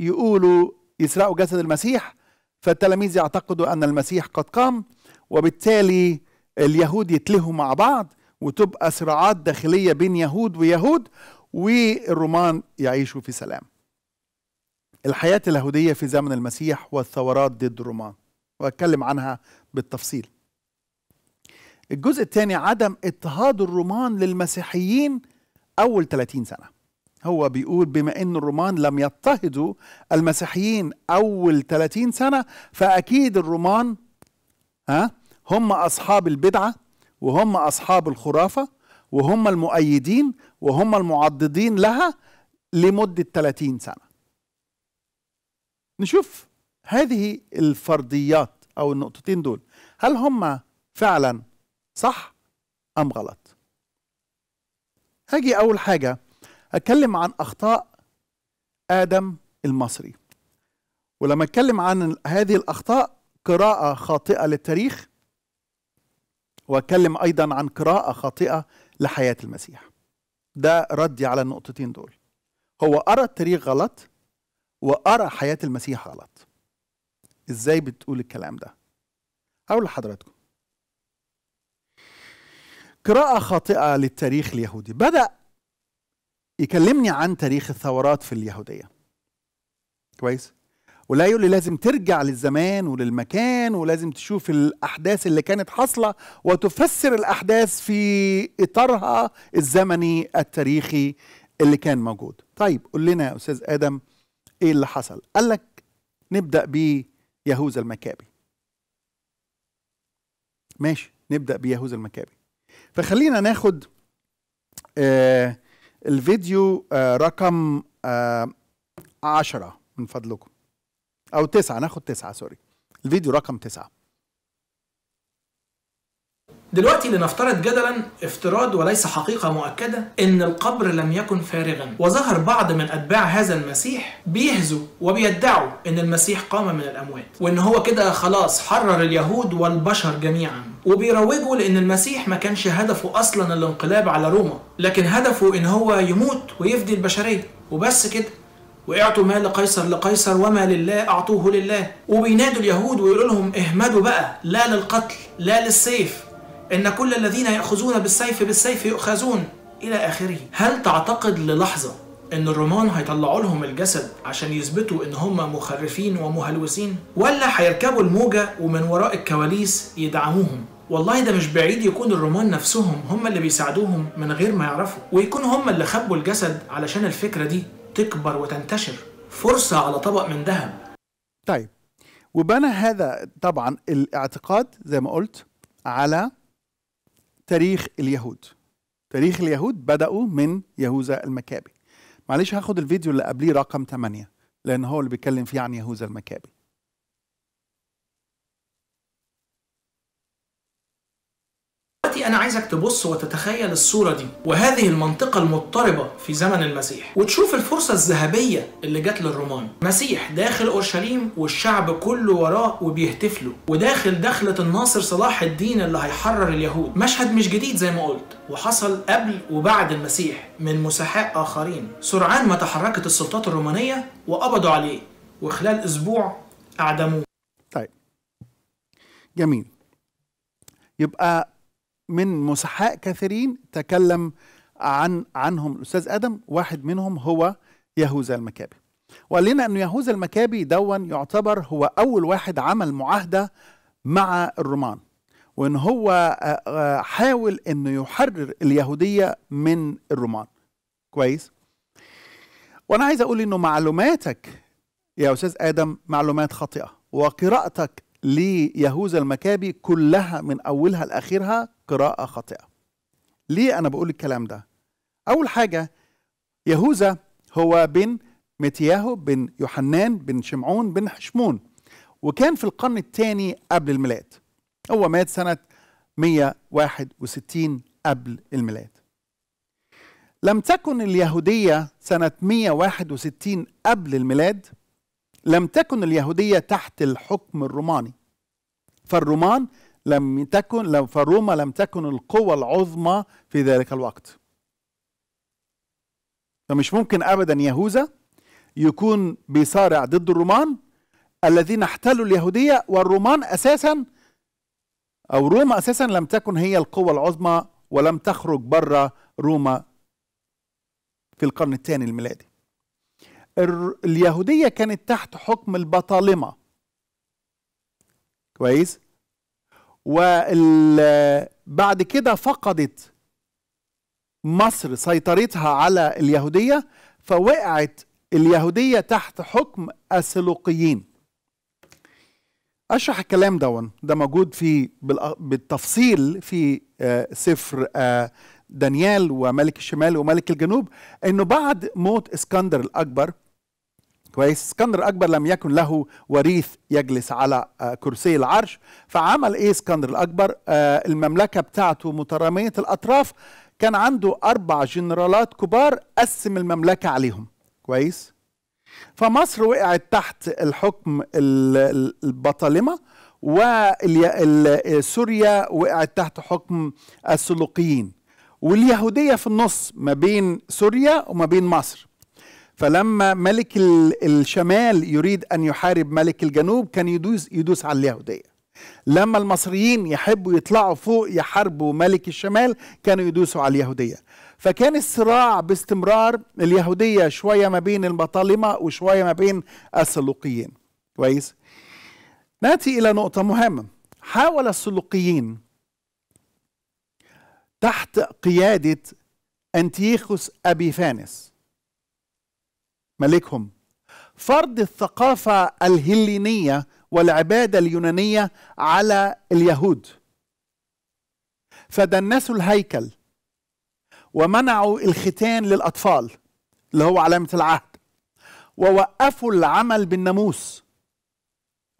يقولوا يسرقوا جسد المسيح فالتلاميذ يعتقدوا أن المسيح قد قام وبالتالي اليهود يتلهوا مع بعض وتبقى صراعات داخلية بين يهود ويهود والرومان يعيشوا في سلام الحياة اليهودية في زمن المسيح والثورات ضد الرومان وأتكلم عنها بالتفصيل الجزء الثاني عدم اضطهاد الرومان للمسيحيين أول 30 سنة هو بيقول بما ان الرومان لم يضطهدوا المسيحيين اول 30 سنه فاكيد الرومان ها هم اصحاب البدعه وهم اصحاب الخرافه وهم المؤيدين وهم المعضدين لها لمده 30 سنه نشوف هذه الفرضيات او النقطتين دول هل هم فعلا صح ام غلط هاجي اول حاجه اتكلم عن اخطاء ادم المصري ولما اتكلم عن هذه الاخطاء قراءه خاطئه للتاريخ واتكلم ايضا عن قراءه خاطئه لحياه المسيح ده ردي على النقطتين دول هو ارى التاريخ غلط وارى حياه المسيح غلط ازاي بتقول الكلام ده اقول لحضراتكم قراءه خاطئه للتاريخ اليهودي بدا يكلمني عن تاريخ الثورات في اليهودية كويس ولا يقول لي لازم ترجع للزمان وللمكان ولازم تشوف الأحداث اللي كانت حاصلة وتفسر الأحداث في إطارها الزمني التاريخي اللي كان موجود طيب قل لنا يا أستاذ آدم إيه اللي حصل قال لك نبدأ بيهوذا المكابي ماشي نبدأ بيهوذا المكابي فخلينا ناخد آه الفيديو آه، رقم آه، عشرة من فضلكم أو تسعة ناخد تسعة سوري الفيديو رقم تسعة دلوقتي لنفترض جدلا افتراض وليس حقيقة مؤكدة ان القبر لم يكن فارغا وظهر بعض من اتباع هذا المسيح بيهزوا وبيدعوا ان المسيح قام من الاموات وان هو كده خلاص حرر اليهود والبشر جميعا وبيروجوا لان المسيح ما كانش هدفه اصلا الانقلاب على روما لكن هدفه ان هو يموت ويفدي البشرية وبس كده واعطوا ما لقيصر لقيصر وما لله اعطوه لله وبينادوا اليهود ويقولوا لهم اهمدوا بقى لا للقتل لا للسيف إن كل الذين يأخذون بالسيف بالسيف يؤخذون إلى آخره هل تعتقد للحظة ان الرومان هيطلعوا لهم الجسد عشان يثبتوا ان هم مخرفين ومهلوسين ولا هيركبوا الموجه ومن وراء الكواليس يدعموهم والله ده مش بعيد يكون الرومان نفسهم هم اللي بيساعدوهم من غير ما يعرفوا ويكون هم اللي خبوا الجسد علشان الفكره دي تكبر وتنتشر فرصه على طبق من ذهب طيب وبنى هذا طبعا الاعتقاد زي ما قلت على تاريخ اليهود تاريخ اليهود بدأوا من يهوذا المكابي معلش هاخد الفيديو اللي قبليه رقم 8 لأن هو اللي بيتكلم فيه عن يهوذا المكابي انا عايزك تبص وتتخيل الصوره دي وهذه المنطقه المضطربه في زمن المسيح وتشوف الفرصه الذهبيه اللي جت للرومان مسيح داخل اورشليم والشعب كله وراه وبيهتف له وداخل دخله الناصر صلاح الدين اللي هيحرر اليهود مشهد مش جديد زي ما قلت وحصل قبل وبعد المسيح من مسحاء اخرين سرعان ما تحركت السلطات الرومانيه وقبضوا عليه وخلال اسبوع اعدموه طيب جميل يبقى من مسحاء كثيرين تكلم عن عنهم الاستاذ ادم واحد منهم هو يهوذا المكابي وقال لنا ان يهوذا المكابي دون يعتبر هو اول واحد عمل معاهده مع الرومان وان هو حاول انه يحرر اليهوديه من الرومان كويس وانا عايز اقول انه معلوماتك يا استاذ ادم معلومات خاطئه وقراءتك ليهوذا المكابي كلها من اولها لاخرها قراءه خاطئه ليه انا بقول الكلام ده اول حاجه يهوذا هو بن متياهو بن يوحنان بن شمعون بن حشمون وكان في القرن الثاني قبل الميلاد هو مات سنة 161 قبل الميلاد لم تكن اليهودية سنة 161 قبل الميلاد لم تكن اليهودية تحت الحكم الروماني فالرومان لم تكن فروما لم تكن القوة العظمى في ذلك الوقت فمش ممكن أبدا يهوذا يكون بيصارع ضد الرومان الذين احتلوا اليهودية والرومان أساسا أو روما أساسا لم تكن هي القوة العظمى ولم تخرج بره روما في القرن الثاني الميلادي اليهودية كانت تحت حكم البطالمة كويس وبعد كده فقدت مصر سيطرتها على اليهودية فوقعت اليهودية تحت حكم السلوقيين أشرح الكلام دون ده موجود في بالتفصيل في آه، سفر آه، دانيال وملك الشمال وملك الجنوب انه بعد موت اسكندر الاكبر كويس اسكندر الاكبر لم يكن له وريث يجلس على آه، كرسي العرش فعمل ايه اسكندر الاكبر آه، المملكه بتاعته متراميه الاطراف كان عنده اربع جنرالات كبار قسم المملكه عليهم كويس فمصر وقعت تحت الحكم البطالمه وسوريا وقعت تحت حكم السلوقيين واليهوديه في النص ما بين سوريا وما بين مصر فلما ملك الشمال يريد أن يحارب ملك الجنوب كان يدوس, يدوس على اليهودية لما المصريين يحبوا يطلعوا فوق يحاربوا ملك الشمال كانوا يدوسوا على اليهودية فكان الصراع باستمرار اليهودية شوية ما بين البطالمه وشوية ما بين السلوقيين كويس نأتي إلى نقطة مهمة حاول السلوقيين تحت قيادة أنتيخوس أبيفانس ملكهم فرض الثقافة الهلينية والعبادة اليونانية على اليهود فدنسوا الهيكل ومنعوا الختان للأطفال اللي هو علامة العهد ووقفوا العمل بالناموس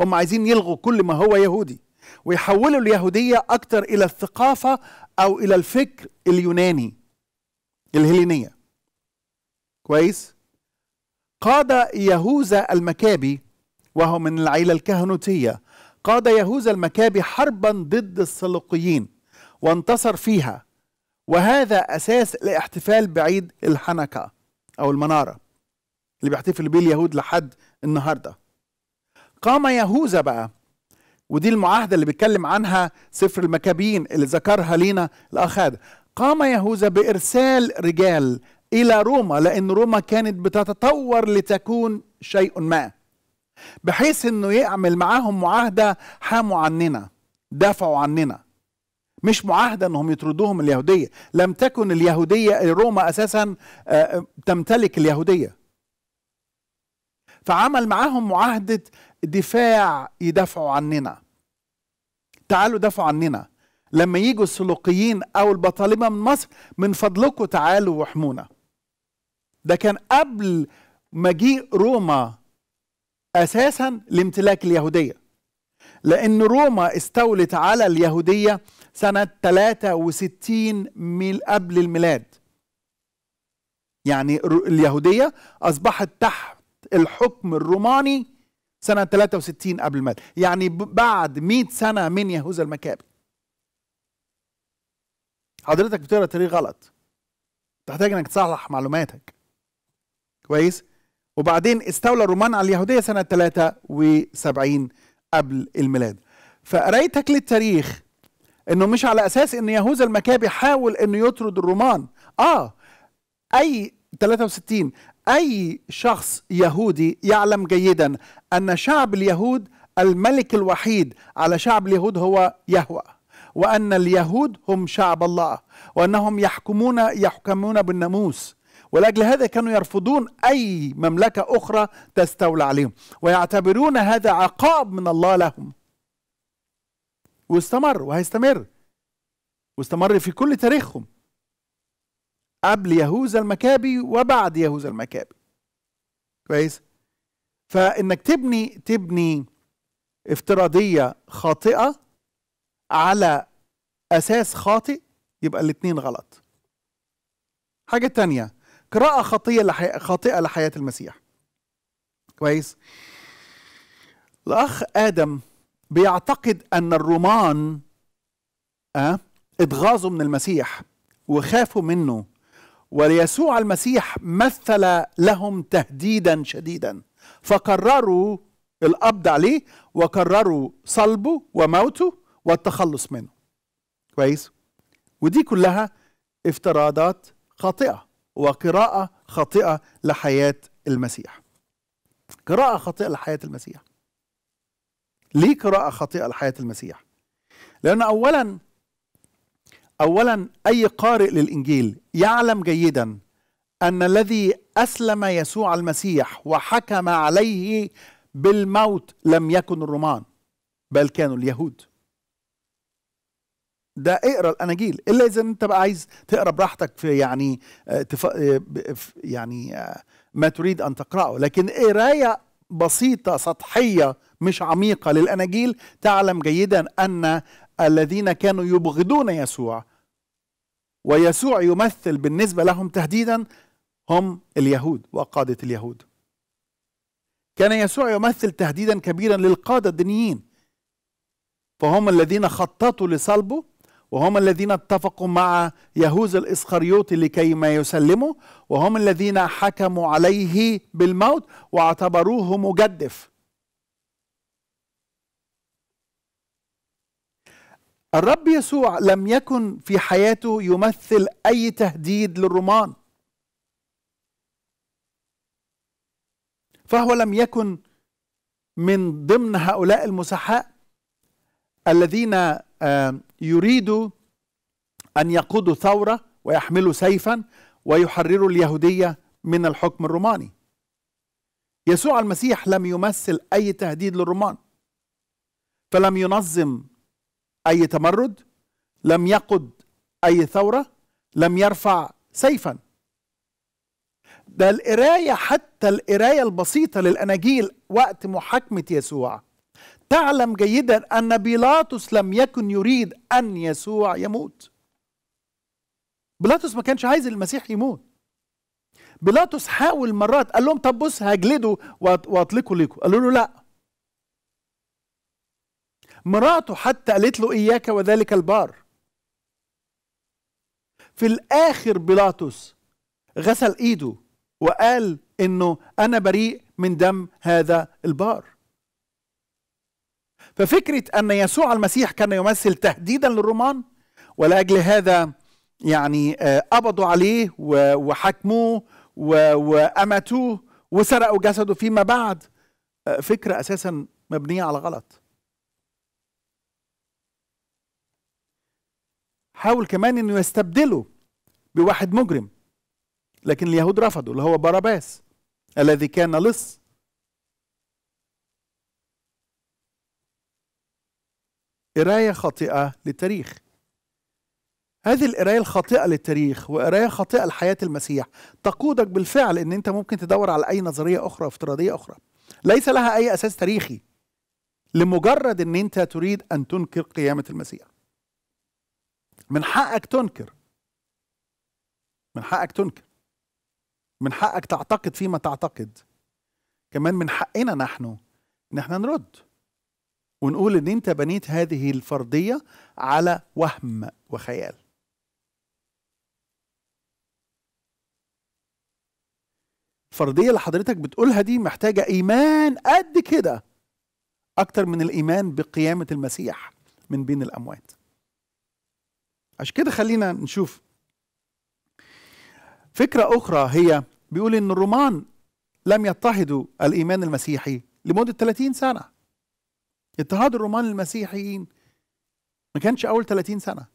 هم عايزين يلغوا كل ما هو يهودي ويحولوا اليهودية أكتر إلى الثقافة أو إلى الفكر اليوناني الهلينية كويس؟ قاد يهوذا المكابي وهو من العيلة الكهنوتية قاد يهوذا المكابي حربا ضد السلوقيين وانتصر فيها وهذا أساس لاحتفال بعيد الحنكة أو المنارة اللي بيحتفل بيه اليهود لحد النهاردة قام يهوذا بقى ودي المعاهدة اللي بيتكلم عنها سفر المكابيين اللي ذكرها لينا الأخ قام يهوذا بإرسال رجال الى روما لان روما كانت بتتطور لتكون شيء ما بحيث انه يعمل معاهم معاهده حاموا عننا دافعوا عننا مش معاهدة أنهم يطردوهم اليهودية لم تكن اليهودية روما أساسا آه، آه، تمتلك اليهودية فعمل معاهم معاهدة دفاع يدافعوا عننا تعالوا دافعوا عننا لما يجوا السلوقيين أو البطالمة من مصر من فضلكم تعالوا واحمونا ده كان قبل مجيء روما اساسا لامتلاك اليهوديه لان روما استولت على اليهوديه سنه 63 ميل قبل الميلاد يعني اليهوديه اصبحت تحت الحكم الروماني سنه 63 قبل الميلاد يعني بعد 100 سنه من يهوذا المكابي حضرتك بتقرا تاريخ غلط تحتاج انك تصلح معلوماتك كويس وبعدين استولى الرومان على اليهودية سنة 73 قبل الميلاد فقرايتك للتاريخ انه مش على اساس ان يهوذا المكابي حاول انه يطرد الرومان اه اي 63 اي شخص يهودي يعلم جيدا ان شعب اليهود الملك الوحيد على شعب اليهود هو يهوى وان اليهود هم شعب الله وانهم يحكمون يحكمون بالناموس ولأجل هذا كانوا يرفضون أي مملكة أخرى تستولى عليهم ويعتبرون هذا عقاب من الله لهم واستمر وهيستمر واستمر في كل تاريخهم قبل يهوذا المكابي وبعد يهوذا المكابي كويس فانك تبني تبني افتراضيه خاطئه على اساس خاطئ يبقى الاتنين غلط حاجه تانية قراءة خطية لحي... خاطئة لحياة المسيح كويس الأخ آدم بيعتقد أن الرومان أه؟ اتغاظوا من المسيح وخافوا منه وليسوع المسيح مثل لهم تهديدا شديدا فقرروا القبض عليه وقرروا صلبه وموته والتخلص منه كويس ودي كلها افتراضات خاطئه وقراءة خاطئة لحياة المسيح قراءة خاطئة لحياة المسيح ليه قراءة خاطئة لحياة المسيح لأن أولا أولا أي قارئ للإنجيل يعلم جيدا أن الذي أسلم يسوع المسيح وحكم عليه بالموت لم يكن الرومان بل كانوا اليهود ده اقرا الاناجيل الا اذا انت بقى عايز تقرا براحتك في يعني آه، آه، يعني آه، ما تريد ان تقراه لكن قرايه بسيطه سطحيه مش عميقه للاناجيل تعلم جيدا ان الذين كانوا يبغضون يسوع ويسوع يمثل بالنسبه لهم تهديدا هم اليهود وقاده اليهود كان يسوع يمثل تهديدا كبيرا للقاده الدينيين فهم الذين خططوا لصلبه وهم الذين اتفقوا مع يهوذا الإسخريوطي لكي ما يسلمه وهم الذين حكموا عليه بالموت واعتبروه مجدف الرب يسوع لم يكن في حياته يمثل أي تهديد للرومان فهو لم يكن من ضمن هؤلاء المسحاء الذين يريدوا أن يقودوا ثورة ويحملوا سيفا ويحرروا اليهودية من الحكم الروماني يسوع المسيح لم يمثل أي تهديد للرومان فلم ينظم أي تمرد لم يقد أي ثورة لم يرفع سيفا ده القراية حتى القراية البسيطة للأناجيل وقت محاكمة يسوع تعلم جيدا أن بيلاطس لم يكن يريد أن يسوع يموت بيلاطس ما كانش عايز المسيح يموت بيلاطس حاول مرات قال لهم طب بص هجلده واطلقه لكم قالوا له لا مراته حتى قالت له اياك وذلك البار في الاخر بيلاطس غسل ايده وقال انه انا بريء من دم هذا البار ففكرة أن يسوع المسيح كان يمثل تهديدا للرومان ولأجل هذا يعني آه، قبضوا عليه وحكموه وأمتوه وسرقوا جسده فيما بعد آه، فكرة أساسا مبنية على غلط حاول كمان انه يستبدله بواحد مجرم لكن اليهود رفضوا اللي هو باراباس الذي كان لص قرايه خاطئه للتاريخ هذه القرايه الخاطئه للتاريخ وقرايه خاطئه لحياه المسيح تقودك بالفعل ان انت ممكن تدور على اي نظريه اخرى افتراضيه اخرى ليس لها اي اساس تاريخي لمجرد ان انت تريد ان تنكر قيامه المسيح من حقك تنكر من حقك تنكر من حقك تعتقد فيما تعتقد كمان من حقنا نحن ان احنا نرد ونقول ان انت بنيت هذه الفرضيه على وهم وخيال الفرضيه اللي حضرتك بتقولها دي محتاجه ايمان قد كده اكتر من الايمان بقيامه المسيح من بين الاموات عشان كده خلينا نشوف فكره اخرى هي بيقول ان الرومان لم يضطهدوا الايمان المسيحي لمده 30 سنه اضطهاد الرومان المسيحيين ما كانش اول 30 سنه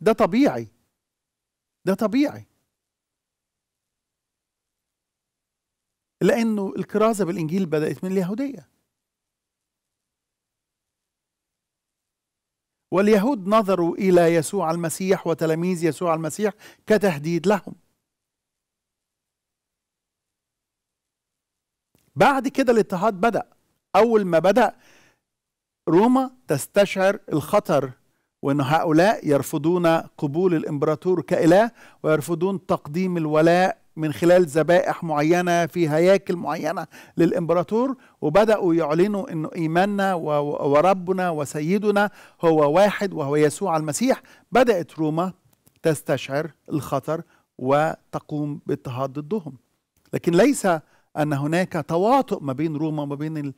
ده طبيعي ده طبيعي لانه الكرازه بالانجيل بدات من اليهوديه واليهود نظروا الى يسوع المسيح وتلاميذ يسوع المسيح كتهديد لهم بعد كده الاضطهاد بدا اول ما بدا روما تستشعر الخطر وأن هؤلاء يرفضون قبول الإمبراطور كإله ويرفضون تقديم الولاء من خلال ذبائح معينة في هياكل معينة للإمبراطور وبدأوا يعلنوا أن إيماننا وربنا وسيدنا هو واحد وهو يسوع المسيح بدأت روما تستشعر الخطر وتقوم باضطهاد ضدهم لكن ليس أن هناك تواطؤ ما بين روما وما بين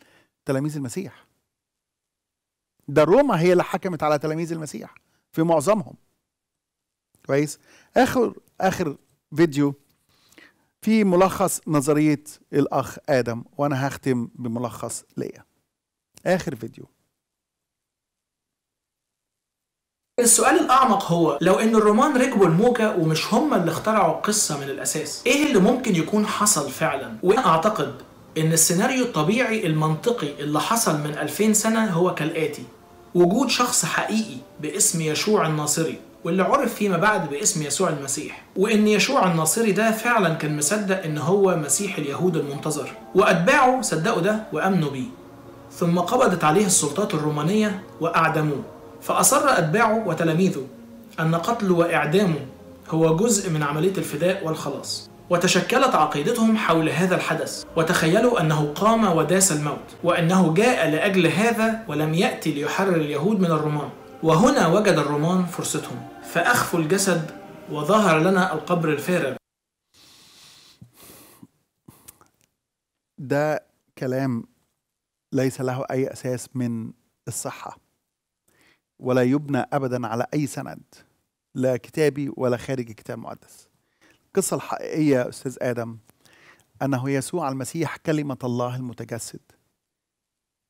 تلاميذ المسيح ده روما هي اللي حكمت على تلاميذ المسيح في معظمهم كويس اخر اخر فيديو في ملخص نظريه الاخ ادم وانا هختم بملخص ليا اخر فيديو السؤال الاعمق هو لو ان الرومان ركبوا الموجه ومش هم اللي اخترعوا القصه من الاساس ايه اللي ممكن يكون حصل فعلا وانا اعتقد ان السيناريو الطبيعي المنطقي اللي حصل من 2000 سنه هو كالاتي وجود شخص حقيقي باسم يشوع الناصري واللي عرف فيما بعد باسم يسوع المسيح وان يشوع الناصري ده فعلا كان مصدق ان هو مسيح اليهود المنتظر واتباعه صدقوا ده وامنوا بيه ثم قبضت عليه السلطات الرومانيه واعدموه فاصر اتباعه وتلاميذه ان قتله واعدامه هو جزء من عمليه الفداء والخلاص وتشكلت عقيدتهم حول هذا الحدث وتخيلوا أنه قام وداس الموت وأنه جاء لأجل هذا ولم يأتي ليحرر اليهود من الرومان وهنا وجد الرومان فرصتهم فأخفوا الجسد وظهر لنا القبر الفارغ ده كلام ليس له أي أساس من الصحة ولا يبنى أبدا على أي سند لا كتابي ولا خارج كتاب المقدس القصة الحقيقية أستاذ آدم أنه يسوع المسيح كلمة الله المتجسد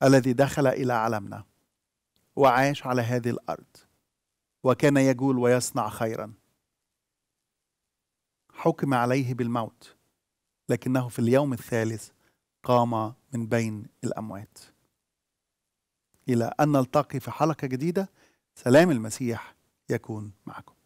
الذي دخل إلى عالمنا وعاش على هذه الأرض وكان يجول ويصنع خيرا حكم عليه بالموت لكنه في اليوم الثالث قام من بين الأموات إلى أن نلتقي في حلقة جديدة سلام المسيح يكون معكم